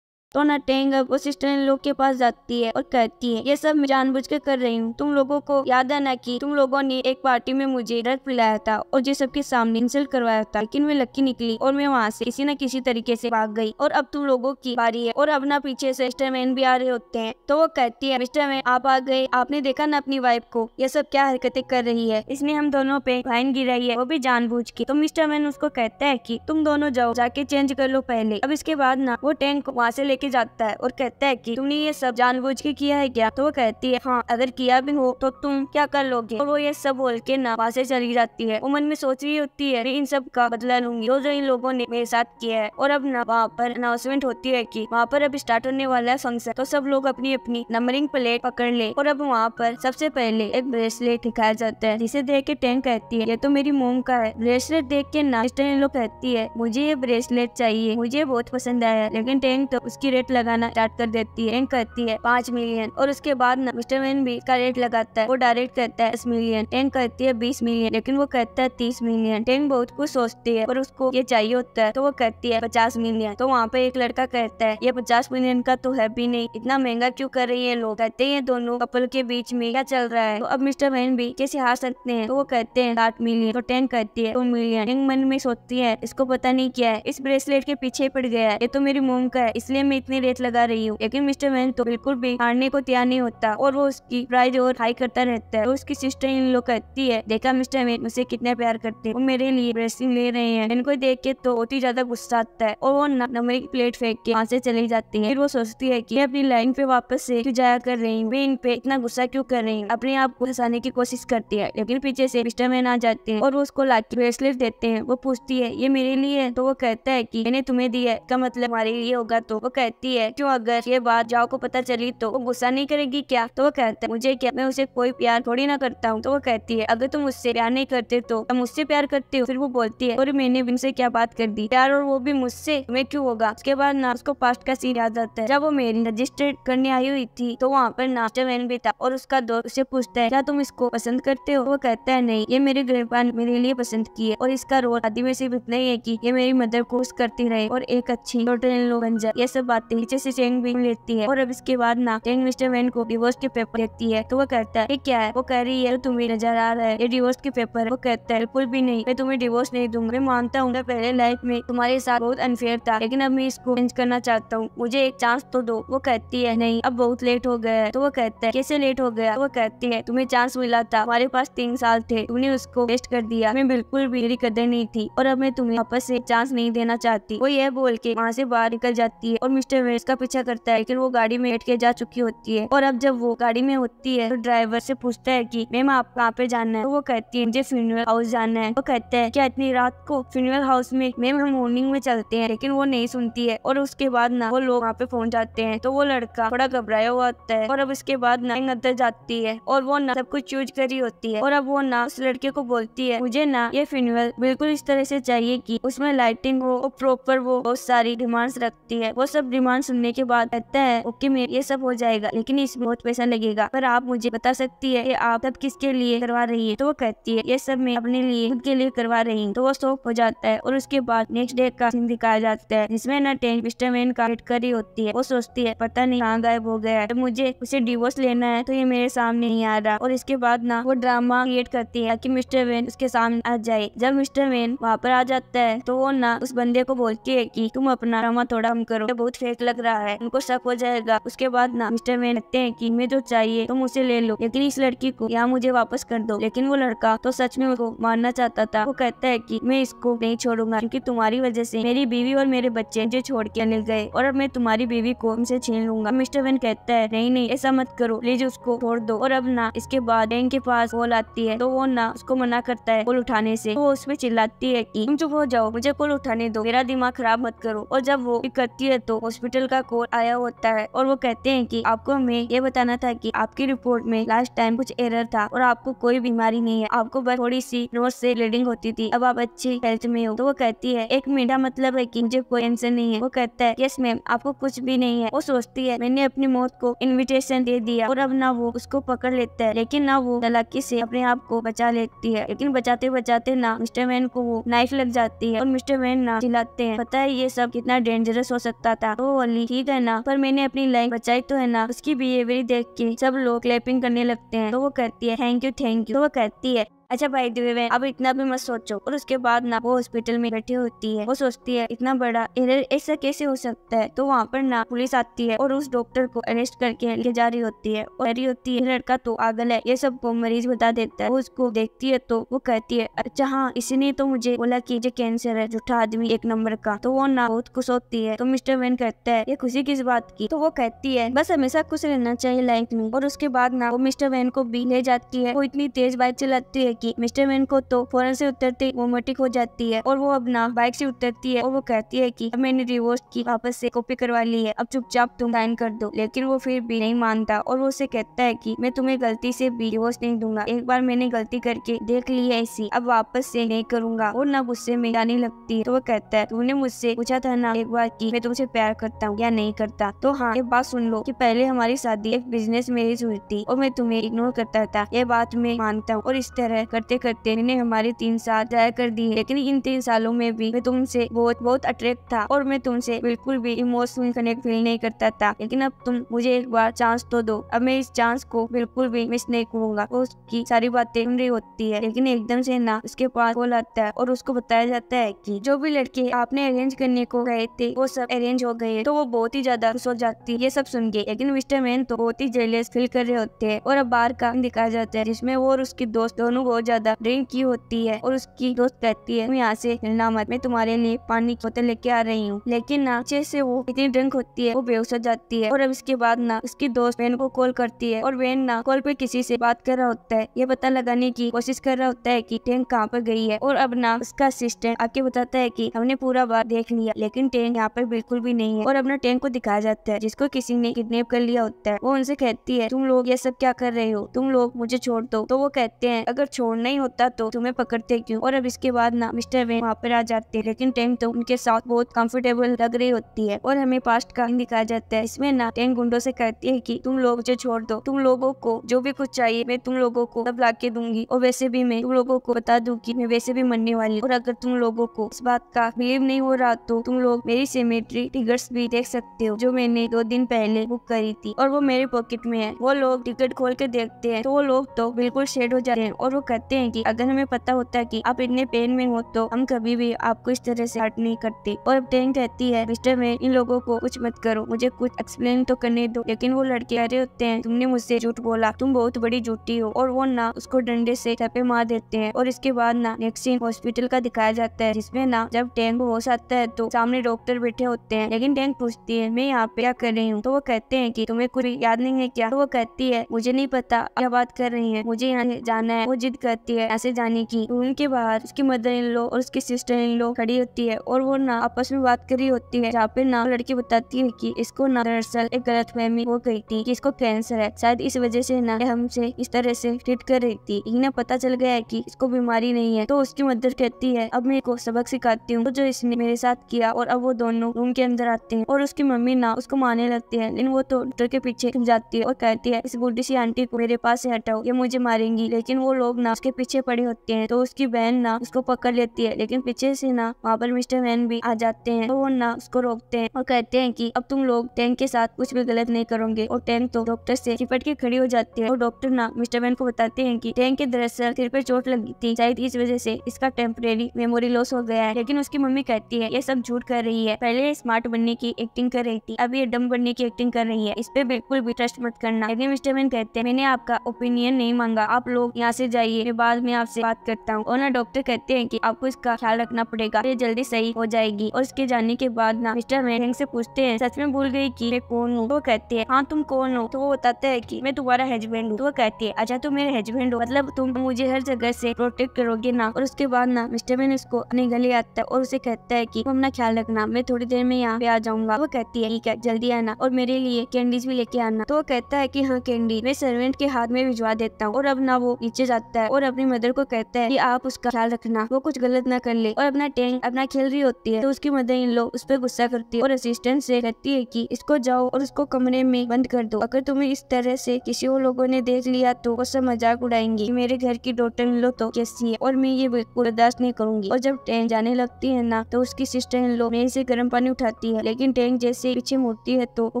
तो ना वो सिस्टर इन लोग के पास जाती है और कहती है ये सब मैं जानबूझकर कर रही हूँ तुम लोगों को याद है ना कि तुम लोगों ने एक पार्टी में मुझे ड्रग पिलाया था और जो सबके सामने इंसल्ट करवाया था लेकिन मैं लकी निकली और मैं वहाँ से किसी न किसी तरीके से भाग गई और अब तुम लोगों की बारी है और अब ना पीछे से मिस्टर मैन भी आ रहे होते हैं तो वो कहती है मिस्टर मैन आप आ गए आपने देखा ना अपनी वाइफ को यह सब क्या हरकते कर रही है इसने हम दोनों पे बहन गिर रही है वो भी जानबूझ के तो मिस्टर मैन उसको कहता है की तुम दोनों जाओ जाके चेंज कर लो पहले अब इसके बाद ना वो टैंक वहाँ से ले लेके जाता है और कहता है कि तुमने ये सब जानबूझ के किया है क्या तो वो कहती है हाँ अगर किया भी हो तो तुम क्या कर लोगे और वो ये सब बोल के ना पास चली जाती है वो मन में सोच रही होती है इन सब का बदला लूंगी जो जो इन लोगों ने मेरे साथ किया है और अब ना वहाँ पर अनाउंसमेंट होती है की वहाँ पर अब स्टार्ट होने वाला है फंक्शन तो सब लोग अपनी अपनी नंबरिंग प्लेट पकड़ ले और अब वहाँ पर सबसे पहले एक ब्रेसलेट दिखाया जाता है जिसे देख के टेन कहती है ये तो मेरी मोम का है ब्रेसलेट देख के ना लोग कहती है मुझे ये ब्रेसलेट चाहिए मुझे बहुत पसंद आया लेकिन टेन तो उसकी उसकी रेट लगाना स्टार्ट कर देती है करती है पाँच मिलियन और उसके बाद ना मिस्टर मैन भी का रेट लगाता है वो डायरेक्ट करता है दस मिलियन एंड करती है बीस मिलियन लेकिन वो कहता है तीस मिलियन टेन बहुत कुछ सोचती है और उसको ये चाहिए होता है तो वो कहती है पचास मिलियन तो वहाँ पे एक लड़का कहता है ये पचास मिलियन का तो है भी नहीं इतना महंगा क्यों कर रही है लोग कहते हैं दोनों कपल के बीच में क्या चल रहा है तो अब मिस्टर मैन भी कैसे हार सकते हैं तो वो कहते हैं आठ मिलियन तो टेन कहती है दो मिलियन टेन मन में सोचती है इसको पता नहीं क्या है इस ब्रेसलेट के पीछे पड़ गया है ये तो मेरी मोम का है इसलिए मैं में इतनी रेत लगा रही हूँ लेकिन मिस्टर मैन तो बिल्कुल भी हारने को तैयार नहीं होता और वो उसकी प्राइज और हाई करता रहता है तो उसकी सिस्टर इन लोग कहती है देखा मिस्टर मैन उसे कितने प्यार करते हैं वो मेरे लिए ड्रेसिंग ले रहे हैं इनको देख के तो बहुत ही ज्यादा गुस्सा आता है और वो नमरी प्लेट फेंक के वहाँ से चली जाती है फिर वो सोचती है की अपनी लाइन पे वापस से क्यों जाया कर रही हूँ वे इन पे इतना गुस्सा क्यों कर रही हूँ अपने आप को हंसाने की कोशिश करती है लेकिन पीछे से मिस्टर मैन आ जाते हैं और वो उसको लाके ब्रेसलेट देते हैं वो पूछती है ये मेरे लिए है तो वो कहता है की मैंने तुम्हें दिया है का मतलब हमारे लिए होगा तो वो कहता कहती है क्यों अगर ये बात जाओ को पता चली तो वो गुस्सा नहीं करेगी क्या तो वो कहता है मुझे क्या मैं उसे कोई प्यार थोड़ी ना करता हूँ तो वो कहती है अगर तुम उससे प्यार नहीं करते तो तुम मुझसे प्यार करते हो फिर वो बोलती है और मैंने उनसे क्या बात कर दी प्यार और वो भी मुझसे मैं क्यों होगा उसके बाद ना उसको पास्ट का सीन याद आता है जब वो मेरी रजिस्टर करने आई हुई थी तो वहाँ पर नाश्ता मैन भी था और उसका दोस्त उसे पूछता है क्या तुम इसको पसंद करते हो वो कहता है नहीं ये मेरे ग्रहपा ने मेरे लिए पसंद की है और इसका रोल आदि में सिर्फ इतना ही है की ये मेरी मदर को खुश करती रहे और एक अच्छी होटल बन जाए ये सब आते नीचे से चेंग बीन लेती है और अब इसके बाद ना चेंग मिस्टर वैन को डिवोर्स के पेपर देती है तो वो कहता है ये क्या है वो कह रही है तुम्हें नजर आ रहा है ये डिवोर्स के पेपर वो कहता है बिल्कुल भी नहीं मैं तुम्हें डिवोर्स नहीं दूंगा मैं मानता हूँ पहले लाइफ में तुम्हारे साथ बहुत अनफेयर था लेकिन अब मैं इसको चेंज करना चाहता हूँ मुझे एक चांस तो दो वो कहती है नहीं अब बहुत लेट हो गया है तो वो कहता है कैसे लेट हो गया वो कहती है तुम्हें चांस मिला था हमारे पास तीन साल थे तुमने उसको वेस्ट कर दिया मैं बिल्कुल भी मेरी कदर नहीं थी और अब मैं तुम्हें वापस से चांस नहीं देना चाहती वो यह बोल के वहाँ से बाहर निकल जाती है और मिस्टर हुए इसका पीछा करता है लेकिन वो गाड़ी में बैठ के जा चुकी होती है और अब जब वो गाड़ी में होती है तो ड्राइवर से पूछता है की मैम आप कहाँ पे जाना है तो वो कहती है मुझे फ्यूनरल हाउस जाना है वो कहता है क्या इतनी रात को फ्यूनरल हाउस में मैम हम मॉर्निंग में चलते हैं लेकिन वो नहीं सुनती है और उसके बाद ना वो लोग वहाँ पे पहुंच जाते हैं तो वो लड़का थोड़ा घबराया हुआ होता है और अब उसके बाद ना अंदर जाती है और वो ना सब कुछ चूज करी होती है और अब वो ना उस लड़के को बोलती है मुझे ना ये फ्यूनरल बिल्कुल इस तरह से चाहिए की उसमें लाइटिंग हो और प्रॉपर वो बहुत सारी डिमांड्स रखती है वो सब डिमांड सुनने के बाद कहता है ओके मेरे ये सब हो जाएगा लेकिन इसमें बहुत पैसा लगेगा पर आप मुझे बता सकती है कि आप सब किसके लिए करवा रही है तो वो कहती है ये सब मैं अपने लिए खुद के लिए करवा रही हूँ तो वो सोप हो जाता है और उसके बाद नेक्स्ट डे का सीन दिखाया जाता है जिसमें ना टेन मैन का हिट करी होती है वो सोचती है पता नहीं कहाँ गायब हो गया है तो मुझे उसे डिवोर्स लेना है तो ये मेरे सामने नहीं आ रहा और इसके बाद ना वो ड्रामा क्रिएट करती है की मिस्टर वेन उसके सामने आ जाए जब मिस्टर वेन वहाँ पर आ जाता है तो वो ना उस बंदे को बोलती है की तुम अपना ड्रामा थोड़ा कम करो बहुत फेक लग रहा है उनको शक हो जाएगा उसके बाद ना मिस्टर मैन कहते हैं की मैं जो चाहिए तुम उसे ले लो लेकिन इस लड़की को यहाँ मुझे वापस कर दो लेकिन वो लड़का तो सच में उसको मारना चाहता था वो कहता है की मैं इसको नहीं छोड़ूंगा क्यूँकी तुम्हारी वजह से मेरी बीवी और मेरे बच्चे मुझे छोड़ के निकल गए और अब मैं तुम्हारी बीवी को उनसे छीन लूंगा मिस्टर वेन कहता है नहीं नहीं ऐसा मत करो प्लीज उसको छोड़ दो और अब ना इसके बाद बैंक के पास कॉल आती है तो वो ना उसको मना करता है कॉल उठाने से वो उसमें चिल्लाती है कि तुम चुप हो जाओ मुझे कॉल उठाने दो मेरा दिमाग खराब मत करो और जब वो करती है तो हॉस्पिटल का कोर आया होता है और वो कहते हैं कि आपको हमें ये बताना था कि आपकी रिपोर्ट में लास्ट टाइम कुछ एरर था और आपको कोई बीमारी नहीं है आपको बस थोड़ी सी रोज से ब्लीडिंग होती थी अब आप अच्छी हेल्थ में हो तो वो कहती है एक मीठा मतलब है की मुझे कोई टेंशन नहीं है वो कहता है यस मैम आपको कुछ भी नहीं है वो सोचती है मैंने अपनी मौत को इन्विटेशन दे दिया और अब ना वो उसको पकड़ लेता है लेकिन ना वो तलाकी से अपने आप को बचा लेती है लेकिन बचाते बचाते ना मिस्टर मैन को वो नाइफ लग जाती है और मिस्टर मैन ना चिल्लाते हैं पता है ये सब कितना डेंजरस हो सकता था वो वाली ठीक है ना पर मैंने अपनी लाइफ बचाई तो है ना उसकी बिहेवियर देख के सब लोग क्लैपिंग करने लगते हैं तो वो कहती है थैंक यू थैंक यू तो वो कहती है अच्छा भाई दिव्य अब इतना भी मत सोचो और उसके बाद ना वो हॉस्पिटल में बैठी होती है वो सोचती है इतना बड़ा एरर ऐसा कैसे हो सकता है तो वहाँ पर ना पुलिस आती है और उस डॉक्टर को अरेस्ट करके ले जा रही होती है और रही होती है लड़का तो आगल है ये सब मरीज बता देता है वो उसको देखती है तो वो कहती है अच्छा हाँ इसने तो मुझे बोला की ये कैंसर है जूठा आदमी एक नंबर का तो वो ना बहुत खुश होती है तो मिस्टर वेन कहता है ये खुशी किस बात की तो वो कहती है बस हमेशा खुश रहना चाहिए लाइफ में और उसके बाद ना वो मिस्टर वेन को भी ले जाती है वो इतनी तेज बाइक चलाती है की मिस्टर मैन को तो फौरन से उतरते वोमेटिक हो जाती है और वो अब ना बाइक से उतरती है और वो कहती है की अब मैंने रिवोर्स की वापस से कॉपी करवा ली है अब चुपचाप तुम साइन कर दो लेकिन वो फिर भी नहीं मानता और वो उसे कहता है की मैं तुम्हें गलती से भी रिवोर्स नहीं दूंगा एक बार मैंने गलती करके देख ली है इसी अब वापस से नहीं करूंगा और ना गुस्से में जाने लगती है तो वो कहता है तुमने मुझसे पूछा था ना एक बार की मैं तुमसे प्यार करता हूँ या नहीं करता तो हाँ ये बात सुन लो की पहले हमारी शादी एक बिजनेस मैरिज हुई थी और मैं तुम्हें इग्नोर करता था ये बात मैं मानता हूँ और इस तरह करते करते इन्हें हमारे तीन साल जाया कर दिए लेकिन इन तीन सालों में भी मैं तुमसे बहुत बहुत अट्रैक्ट था और मैं तुमसे बिल्कुल भी इमोशनल कनेक्ट फील नहीं करता था लेकिन अब तुम मुझे एक बार चांस तो दो अब मैं इस चांस को बिल्कुल भी मिस नहीं करूंगा उसकी सारी बातें सुन रही होती है लेकिन एकदम से ना उसके पास कॉल आता है और उसको बताया जाता है की जो भी लड़के आपने अरेंज करने को गए थे वो सब अरेंज हो गए तो वो बहुत ही ज्यादा खुश हो जाती है ये सब सुन के लेकिन मिस्टर मैन तो बहुत ही जेलियस फील कर रहे होते हैं और अब बार का दिखाया जाता है जिसमे वो और उसके दोस्त दोनों को बहुत ज्यादा ड्रिंक की होती है और उसकी दोस्त कहती है यहाँ से हिलना मत मैं तुम्हारे लिए पानी की बोतल लेके आ रही हूँ लेकिन ना अच्छे से वो इतनी ड्रिंक होती है वो बेहोश हो जाती है और अब इसके बाद ना उसकी दोस्त वेन को कॉल करती है और वेन ना कॉल पे किसी से बात कर रहा होता है ये पता लगाने की कोशिश कर रहा होता है की टेंक कहाँ पर गई है और अब ना उसका असिस्टेंट आके बताता है की हमने पूरा बार देख लिया लेकिन टेंक यहाँ पर बिल्कुल भी नहीं है और अपना टेंक को दिखाया जाता है जिसको किसी ने किडनेप कर लिया होता है वो उनसे कहती है तुम लोग ये सब क्या कर रहे हो तुम लोग मुझे छोड़ दो तो वो कहते हैं अगर छोड़ छोड़ना ही होता तो तुम्हें पकड़ते क्यों और अब इसके बाद ना मिस्टर वेन वहाँ पर आ जाते हैं लेकिन टैंक तो उनके साथ बहुत कंफर्टेबल लग रही होती है और हमें पास्ट का दिखाया जाता है इसमें ना टैंक गुंडों से कहती है की तुम लोग मुझे छोड़ दो तुम लोगों को जो भी कुछ चाहिए मैं तुम लोगों को सब ला के दूंगी और वैसे भी मैं तुम लोगों को बता दूँ की मैं वैसे भी मरने वाली और अगर तुम लोगों को इस बात का बिलीव नहीं हो रहा तो तुम लोग मेरी सेमेट्री टिकट भी देख सकते हो जो मैंने दो दिन पहले बुक करी थी और वो मेरे पॉकेट में है वो लोग टिकट खोल के देखते हैं तो वो लोग तो बिल्कुल शेड हो जाते हैं और वो कहते हैं कि अगर हमें पता होता है कि आप इतने पेन में हो तो हम कभी भी आपको इस तरह से हर्ट नहीं करते और टेन कहती है मिस्टर मैं इन लोगों को कुछ मत करो मुझे कुछ एक्सप्लेन तो करने दो लेकिन वो लड़के रहे होते हैं तुमने मुझसे झूठ बोला तुम बहुत बड़ी झूठी हो और वो ना उसको डंडे से थपे मार देते हैं और इसके बाद ना नेक्स्ट सीन हॉस्पिटल का दिखाया जाता है जिसमें ना जब टैंक होश आता है तो सामने डॉक्टर बैठे होते हैं लेकिन टैंक पूछती है मैं यहाँ पे क्या कर रही हूँ तो वो कहते हैं की तुम्हें कुछ याद नहीं है क्या तो वो कहती है मुझे नहीं पता क्या बात कर रही है मुझे यहाँ जाना है वो जिद करती है ऐसे जाने की रूम तो के बाहर उसकी मदर इन लो और उसकी सिस्टर इन लो खड़ी होती है और वो ना आपस में बात करी होती है जहाँ पे ना लड़की बताती है की इसको ना दरअसल एक गलत फहमी हो गई थी की इसको कैंसर है शायद इस वजह से ना हमसे इस तरह से ट्रीट कर रही थी इन्हें पता चल गया है की इसको बीमारी नहीं है तो उसकी मदर कहती है अब मैं को सबक सिखाती हूँ तो जो इसने मेरे साथ किया और अब वो दोनों रूम के अंदर आते हैं और उसकी मम्मी ना उसको मारने लगती है लेकिन वो तो डॉक्टर के पीछे जाती है और कहती है इस बूढ़ी सी आंटी को मेरे पास से हटाओ ये मुझे मारेंगी लेकिन वो लोग ना उसके पीछे पड़ी होती है तो उसकी बहन ना उसको पकड़ लेती है लेकिन पीछे से ना वहाँ पर मिस्टर मैन भी आ जाते हैं तो वो ना उसको रोकते हैं और कहते हैं कि अब तुम लोग टैंक के साथ कुछ भी गलत नहीं करोगे और टैंक तो डॉक्टर से चिपट के खड़ी हो जाती है और डॉक्टर ना मिस्टर मैन को बताते हैं कि टैंक के दरअसल सिर पर चोट लगी थी शायद इस वजह से इसका टेम्परेरी मेमोरी लॉस हो गया है लेकिन उसकी मम्मी कहती है ये सब झूठ कर रही है पहले स्मार्ट बनने की एक्टिंग कर रही थी अब ये डम बनने की एक्टिंग कर रही है इस पे बिल्कुल भी ट्रस्ट मत करना लेकिन मिस्टर मैन कहते हैं मैंने आपका ओपिनियन नहीं मांगा आप लोग यहाँ से जाइए चाहिए बाद में आपसे बात करता हूँ और ना डॉक्टर कहते हैं की आपको इसका ख्याल रखना पड़ेगा ये जल्दी सही हो जाएगी और उसके जाने के बाद ना मिस्टर मैनिंग से पूछते हैं सच में भूल गई की मैं कौन हूँ वो कहते हैं हाँ तुम कौन हो तो वो बताते है की मैं तुम्हारा हस्बैंड हूँ तो वो कहती है अच्छा तुम तो मेरे हस्बैंड हो मतलब तुम मुझे हर जगह से प्रोटेक्ट करोगे ना और उसके बाद ना मिस्टर मैन उसको अपने गले आता है और उसे कहता है की तुम अपना ख्याल रखना मैं थोड़ी देर में यहाँ पे आ जाऊंगा वो कहती है ठीक है जल्दी आना और मेरे लिए कैंडीज भी लेके आना तो वो कहता है की हाँ कैंडी मैं सर्वेंट के हाथ में भिजवा देता हूँ और अब ना वो नीचे जाता है है और अपनी मदर को कहता है कि आप उसका ख्याल रखना वो कुछ गलत ना कर ले और अपना टैंक अपना खेल रही होती है तो उसकी मदर इन लोग उस पर गुस्सा करती है और असिस्टेंट से कहती है कि इसको जाओ और उसको कमरे में बंद कर दो अगर तुम्हें इस तरह से किसी और लोगों ने देख लिया तो वो सब मजाक उड़ाएंगी मेरे घर की डॉटर इन लोग तो कैसी है और मैं ये बिल्कुल बर्दाश्त नहीं करूंगी और जब टैंक जाने लगती है ना तो उसकी सिस्टर इन लोग मेरे से गर्म पानी उठाती है लेकिन टैंक जैसे पीछे मुड़ती है तो वो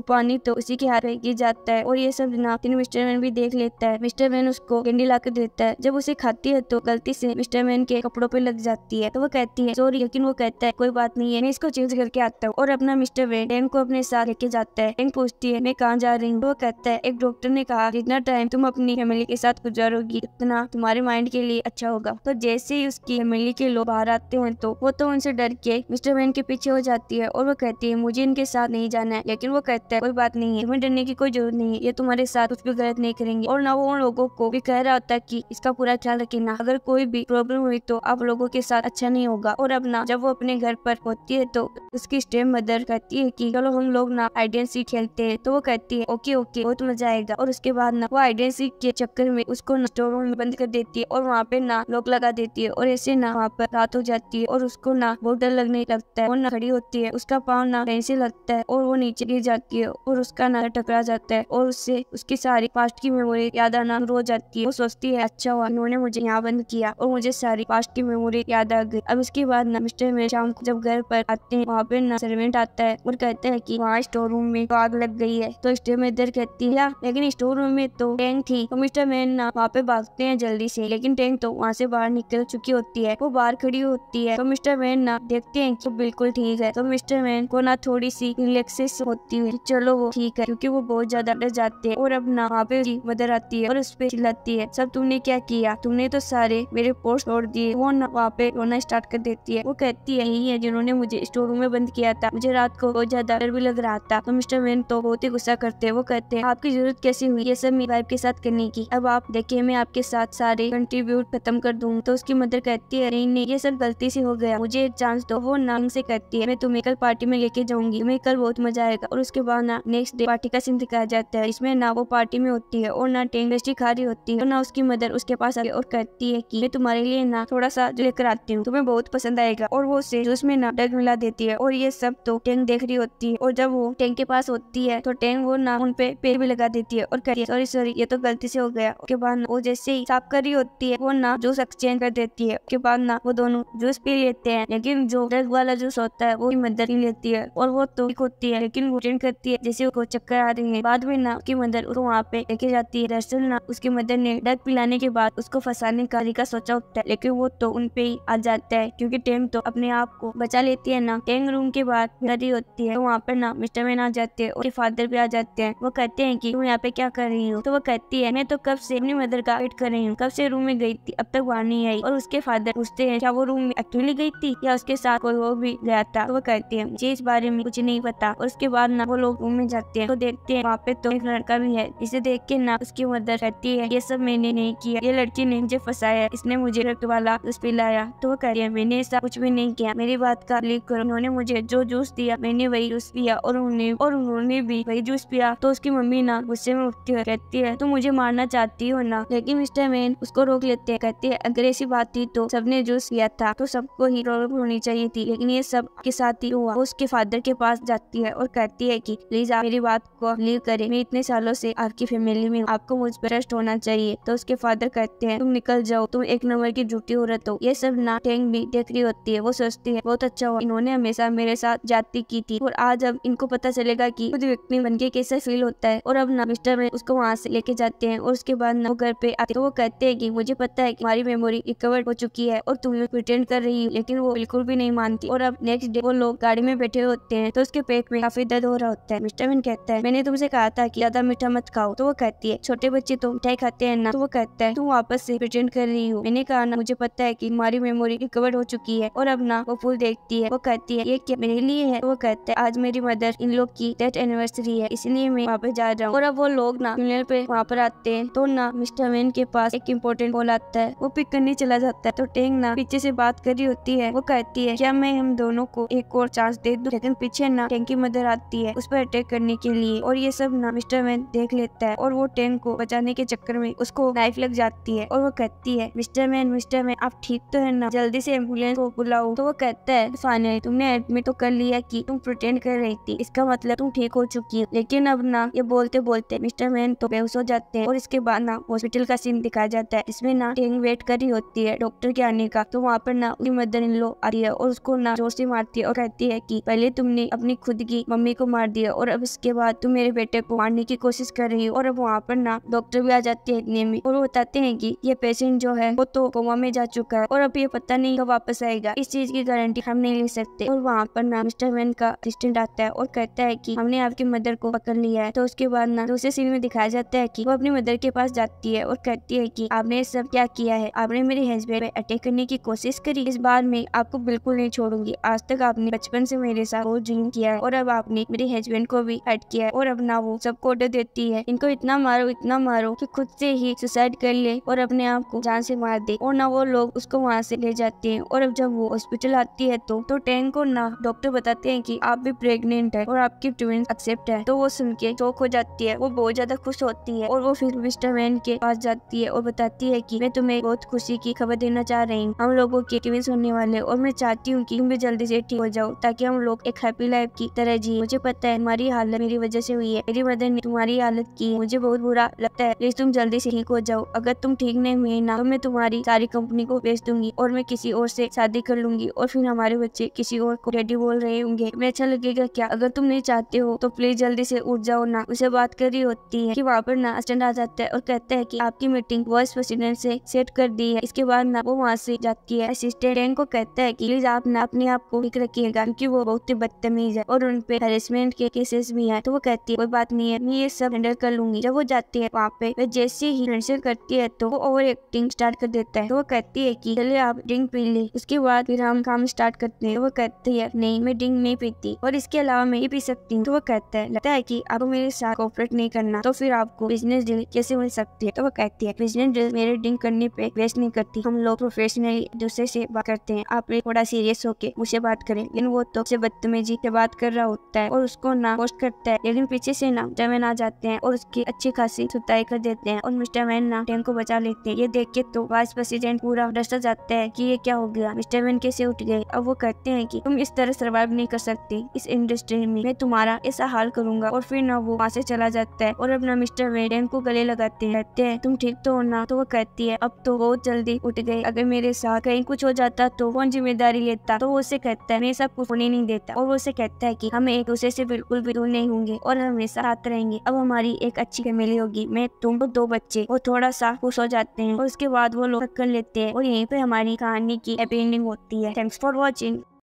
पानी तो उसी के हाथ में गिर जाता है और ये सब ना मिस्टर मैन भी देख लेता है मिस्टर मैन उसको कैंडी ला देता है जब उसे खाती है तो गलती से मिस्टर मैन के कपड़ों पे लग जाती है तो वो कहती है सॉरी लेकिन वो कहता है कोई बात नहीं है मैं इसको चेंज करके आता हूँ और अपना मिस्टर मैन टैंक को अपने साथ लेके जाता है टैंक पूछती है मैं कहाँ जा रही हूँ वो कहता है एक डॉक्टर ने कहा जितना टाइम तुम अपनी फैमिली के साथ गुजारोगी उतना तुम्हारे माइंड के लिए अच्छा होगा तो जैसे ही उसकी फैमिली के लोग बाहर आते हैं तो वो तो उनसे डर के मिस्टर मैन के पीछे हो जाती है और वो कहती है मुझे इनके साथ नहीं जाना है लेकिन वो कहता है कोई बात नहीं है तुम्हें डरने की कोई जरूरत नहीं है ये तुम्हारे साथ कुछ भी गलत नहीं करेंगे और ना वो उन लोगों को भी कह रहा होता है की इसका पूरा ख्याल रखना अगर कोई भी प्रॉब्लम हुई तो आप लोगों के साथ अच्छा नहीं होगा और अब ना जब वो अपने घर पर होती है तो उसकी स्टेप मदर कहती है की चलो हम लोग ना आइडेंसी खेलते हैं तो वो कहती है ओके ओके बहुत मजा आएगा और उसके बाद ना वो आइडेंसी के चक्कर में उसको स्टोर रूम में बंद कर देती है और वहाँ पे ना लोक लगा देती है और ऐसे ना वहाँ पर रात हो जाती है और उसको ना बहुत डर लगने लगता है और ना खड़ी होती है उसका पाँव ना कहीं से लगता है और वो नीचे गिर जाती है और उसका ना टकरा जाता है और उससे उसकी सारी पास्ट की मेमोरी याद आना रो जाती है वो सोचती है अच्छा हुआ उन्होंने मुझे यहाँ बंद किया और मुझे सारी पास्ट की मेमोरी याद आ गई अब उसके बाद नमस्ते में शाम को जब घर पर आते हैं वहाँ पे ना सर्वेंट आता है और कहते हैं की वहाँ स्टोर रूम में आग लग गई है तो स्टोर में इधर कहती है लेकिन स्टोर रूम में तो टैंक थी तो मिस्टर मैन ना वहाँ पे भागते हैं जल्दी से लेकिन टैंक तो वहाँ से बाहर निकल चुकी होती है वो बाहर खड़ी होती है तो मिस्टर मैन ना देखते हैं की बिल्कुल ठीक है तो मिस्टर मैन को ना थोड़ी सी रिलेक्सेस होती है चलो वो ठीक है क्योंकि वो बहुत ज्यादा डर जाते हैं और अब ना वहाँ पे मदर आती है और उस पर चिल्लाती है सब तुमने क्या किया किया तुमने तो सारे मेरे पोर्ट छोड़ दिए वो वहाँ पे रोना स्टार्ट कर देती है वो कहती है यही है जिन्होंने मुझे स्टोर रूम में बंद किया था मुझे रात को बहुत ज्यादा डर भी लग रहा था तो मिस्टर मैन तो बहुत ही गुस्सा करते है वो कहते हैं आपकी जरूरत कैसी हुई ये सब मेरी वाइफ के साथ करने की अब आप देखिए मैं आपके साथ सारे कंट्रीब्यूट खत्म कर दूँ तो उसकी मदर कहती है नहीं नहीं ये सब गलती से हो गया मुझे एक चांस दो वो नाम से कहती है मैं तुम्हें कल पार्टी में लेके जाऊंगी तुम्हें कल बहुत मजा आएगा और उसके बाद ना नेक्स्ट डे पार्टी का सिंह दिखाया जाता है इसमें ना वो पार्टी में होती है और ना टेंग खा रही होती है और ना उसकी मदर उसके पास पसंद और कहती है की मैं तुम्हारे लिए ना थोड़ा सा लेकर आती हूँ तुम्हें बहुत पसंद आएगा और वो उसे जूस में ना डग मिला देती है और ये सब तो टेंग देख रही होती है और जब वो टेंग के पास होती है तो टेंग वो ना उनपे पेड़ भी लगा देती है और कहती है सॉरी सॉरी ये तो गलती से हो गया उसके बाद वो जैसे ही साफ कर रही होती है वो ना जूस एक्सचेंज कर देती है उसके बाद ना वो दोनों जूस पी लेते हैं लेकिन जो डग वाला जूस होता है वो मदर पी लेती है और वो तो ठीक होती है लेकिन वो टेंग करती है जैसे उसको चक्कर आ रही है बाद में ना उसकी मदर वहाँ पे लेके जाती है दरअसल ना उसकी मदर ने डग पिलाने के बाद उसको फंसाने का तरीका सोचा होता है लेकिन वो तो उन पे ही आ जाता है क्योंकि टेम तो अपने आप को बचा लेती है ना टेंग रूम के बाद नदी होती है तो वहाँ पर ना मिस्टर मैन आ जाते हैं उसके फादर भी आ जाते हैं वो कहते हैं की तुम यहाँ पे क्या कर रही हो तो वो कहती है मैं तो कब से अपनी मदर का वेट कर रही हूँ कब से रूम में गई थी अब तक वहाँ नहीं आई और उसके फादर पूछते हैं क्या वो रूम में अकेली गई थी या उसके साथ कोई वो भी गया था तो वो कहती है मुझे इस बारे में कुछ नहीं पता और उसके बाद ना वो लोग रूम में जाते हैं तो देखते हैं वहाँ पे तो एक लड़का भी है इसे देख के ना उसकी मदर कहती है ये सब मैंने नहीं किया ये लड़की लड़की ने मुझे फंसाया इसने मुझे रक्त वाला जूस पिलाया तो वह कह रही है मैंने ऐसा कुछ भी नहीं किया मेरी बात का लिख कर उन्होंने मुझे जो जूस दिया मैंने वही जूस पिया और उन्होंने और उन्होंने भी वही जूस पिया तो उसकी मम्मी ना गुस्से में उठती है कहती है तुम मुझे मारना चाहती हो ना लेकिन मिस्टर मैन उसको रोक लेते हैं कहते हैं अगर ऐसी बात थी तो सबने जूस किया था तो सबको ही प्रॉब्लम होनी चाहिए थी लेकिन ये सब के साथ ही हुआ उसके फादर के पास जाती है और कहती है की प्लीज आप मेरी बात को लीव करे मैं इतने सालों से आपकी फैमिली में आपको मुझ पर ट्रस्ट होना चाहिए तो उसके फादर कहते सकते हैं तुम निकल जाओ तुम एक नंबर की झूठी रहे हो ये सब ना टैंग भी देख रही होती है वो सोचती है बहुत अच्छा हुआ इन्होंने हमेशा मेरे साथ जाति की थी और आज अब इनको पता चलेगा की खुद व्यक्ति बन के कैसा फील होता है और अब ना मिस्टर उसको वहाँ से लेके जाते हैं और उसके बाद ना घर पे आते तो वो कहते हैं की मुझे पता है की हमारी मेमोरी रिकवर हो चुकी है और तुम लोग प्रिटेंड कर रही है लेकिन वो बिल्कुल भी नहीं मानती और अब नेक्स्ट डे वो लोग गाड़ी में बैठे होते हैं तो उसके पेट में काफी दर्द हो रहा होता है मिस्टर मिन कहता है मैंने तुमसे कहा था की ज्यादा मीठा मत खाओ तो वो कहती है छोटे बच्चे तो मिठाई खाते हैं ना तो वो कहता है तुम वापस से प्रिटेंड कर रही हूँ मैंने कहा ना मुझे पता है की हमारी मेमोरी रिकवर हो चुकी है और अब ना वो फूल देखती है वो कहती है ये क्या मेरे लिए है वो कहता है आज मेरी मदर इन लोग की डेथ एनिवर्सरी है इसलिए मैं वहाँ पे जा रहा हूँ और अब वो लोग ना फ्यूनल पे वहाँ पर आते हैं तो ना मिस्टर वेन के पास एक इम्पोर्टेंट कॉल आता है वो पिक करने चला जाता है तो टेंग ना पीछे से बात कर रही होती है वो कहती है क्या मैं हम दोनों को एक और चांस दे दू लेकिन पीछे ना टेंग की मदर आती है उस पर अटैक करने के लिए और ये सब ना मिस्टर वेन देख लेता है और वो टेंग को बचाने के चक्कर में उसको नाइफ लग जाती है जाती है और वो कहती है मिस्टर मैन मिस्टर मैन आप ठीक तो है ना जल्दी से एम्बुलेंस को बुलाओ तो वो कहता है फाइनली तुमने एडमिट तो कर लिया कि तुम प्रिटेंड कर रही थी इसका मतलब तुम ठीक हो चुकी है लेकिन अब ना ये बोलते बोलते मिस्टर मैन तो बेहोश हो जाते हैं और इसके बाद ना हॉस्पिटल का सीन दिखाया जाता है इसमें ना टेंग वेट कर रही होती है डॉक्टर के आने का तो वहाँ पर ना उसकी मदर इन लो आती है और उसको ना जोर से मारती है और कहती है की पहले तुमने अपनी खुद की मम्मी को मार दिया और अब इसके बाद तुम मेरे बेटे को मारने की कोशिश कर रही हो और अब वहाँ पर ना डॉक्टर भी आ जाते हैं इतने में और वो बताते हैं की कि ये पेशेंट जो है वो तो कोमा में जा चुका है और अब ये पता नहीं कब वापस आएगा इस चीज की गारंटी हम नहीं ले सकते और वहाँ पर ना मिस्टर मैन का असिस्टेंट आता है और कहता है की हमने आपकी मदर को पकड़ लिया है तो उसके बाद ना दूसरे सीन में दिखाया जाता है की वो अपनी मदर के पास जाती है और कहती है की आपने सब क्या किया है आपने मेरे हस्बैंड पे अटैक करने की कोशिश करी इस बार मैं आपको बिल्कुल नहीं छोड़ूंगी आज तक आपने बचपन से मेरे साथ बहुत जुल्म किया है और अब आपने मेरे हस्बैंड को भी हट किया है और अब ना वो सबको ऑर्डर देती है इनको इतना मारो इतना मारो कि खुद से ही सुसाइड कर ले और और अपने आप को जान से मार दे और ना वो लोग उसको वहाँ से ले जाते हैं और अब जब वो हॉस्पिटल आती है तो तो टैंग को ना डॉक्टर बताते हैं कि आप भी प्रेग्नेंट है और आपकी ट्विन एक्सेप्ट है तो वो सुन के चौक हो जाती है वो बहुत ज्यादा खुश होती है और वो फिर मिस्टर मैन के पास जाती है और बताती है की मैं तुम्हें बहुत खुशी की खबर देना चाह रही हूँ हम लोगों के ट्विंस होने वाले और मैं चाहती हूँ की तुम भी जल्दी से ठीक हो जाओ ताकि हम लोग एक हैप्पी लाइफ की तरह जी मुझे पता है हमारी हालत मेरी वजह से हुई है मेरी मदर ने तुम्हारी हालत की मुझे बहुत बुरा लगता है प्लीज तुम जल्दी से ठीक हो जाओ अगर तुम ठीक ठीक नहीं ना तो मैं तुम्हारी सारी कंपनी को बेच दूंगी और मैं किसी और से शादी कर लूंगी और फिर हमारे बच्चे किसी और को डैडी बोल रहे होंगे मैं अच्छा लगेगा क्या अगर तुम नहीं चाहते हो तो प्लीज जल्दी से उठ जाओ ना उसे बात कर रही होती है कि वहाँ पर ना असिस्टेंट आ जाता है और कहता है की आपकी मीटिंग वाइस प्रेसिडेंट से सेट कर दी है इसके बाद ना वो वहाँ से जाती है असिस्टेंट को कहता है की प्लीज आप ना अपने आप को ठीक रखिएगा क्योंकि वो बहुत ही बदतमीज है और उनपे हेरेसमेंट के केसेस भी है तो वो कहती है कोई बात नहीं है मैं ये सब हैंडल कर लूंगी जब वो जाती है वहाँ पे वह जैसे ही करती है तो वो ओवर एक्टिंग स्टार्ट कर देता है तो वो कहती है कि चले आप ड्रिंक पी ले उसके बाद फिर हम काम स्टार्ट करते हैं तो वो कहती है नहीं मैं ड्रिंक नहीं पीती और इसके अलावा मैं ही पी सकती हूँ तो वो कहता है लगता है की आपको मेरे साथ कॉपरेट नहीं करना तो फिर आपको बिजनेस डील कैसे मिल सकती है तो वो कहती है बिजनेस डील मेरे ड्रिंक करने पे वेस्ट नहीं करती हम लोग प्रोफेशनली दूसरे से बात करते हैं आप थोड़ा सीरियस होके मुझसे बात करें लेकिन वो तो उसे बदतमीजी से बात कर रहा होता है और उसको ना पोस्ट करता है लेकिन पीछे से ना जमेन आ जाते हैं और उसकी अच्छी खासी सुताई कर देते हैं और मिस्टर मैन ना टैंक को बचा लेते ये देख के तो वाइस प्रेसिडेंट पूरा डर जाता है कि ये क्या हो गया मिस्टर विन कैसे उठ गए अब वो कहते हैं कि तुम इस तरह सर्वाइव नहीं कर सकते इस इंडस्ट्री में मैं तुम्हारा ऐसा हाल करूंगा और फिर ना वो वहाँ से चला जाता है और अपना मिस्टर वेडन को गले लगाते हैं कहते हैं तुम ठीक तो हो ना तो वो कहती है अब तो बहुत जल्दी उठ गए अगर मेरे साथ कहीं कुछ हो जाता तो कौन जिम्मेदारी लेता तो वो उसे कहता है मैं सब कुछ होने नहीं देता और वो उसे कहता है की हमें एक दूसरे से बिल्कुल भी दूर नहीं होंगे और हमेशा साथ रहेंगे अब हमारी एक अच्छी फैमिली होगी मैं तुम दो बच्चे और थोड़ा सा खुश हो जाते हैं और उसके बाद वो लोग कर लेते हैं और यहीं पे हमारी कहानी की एपेंडिंग होती है थैंक्स फॉर वॉचिंग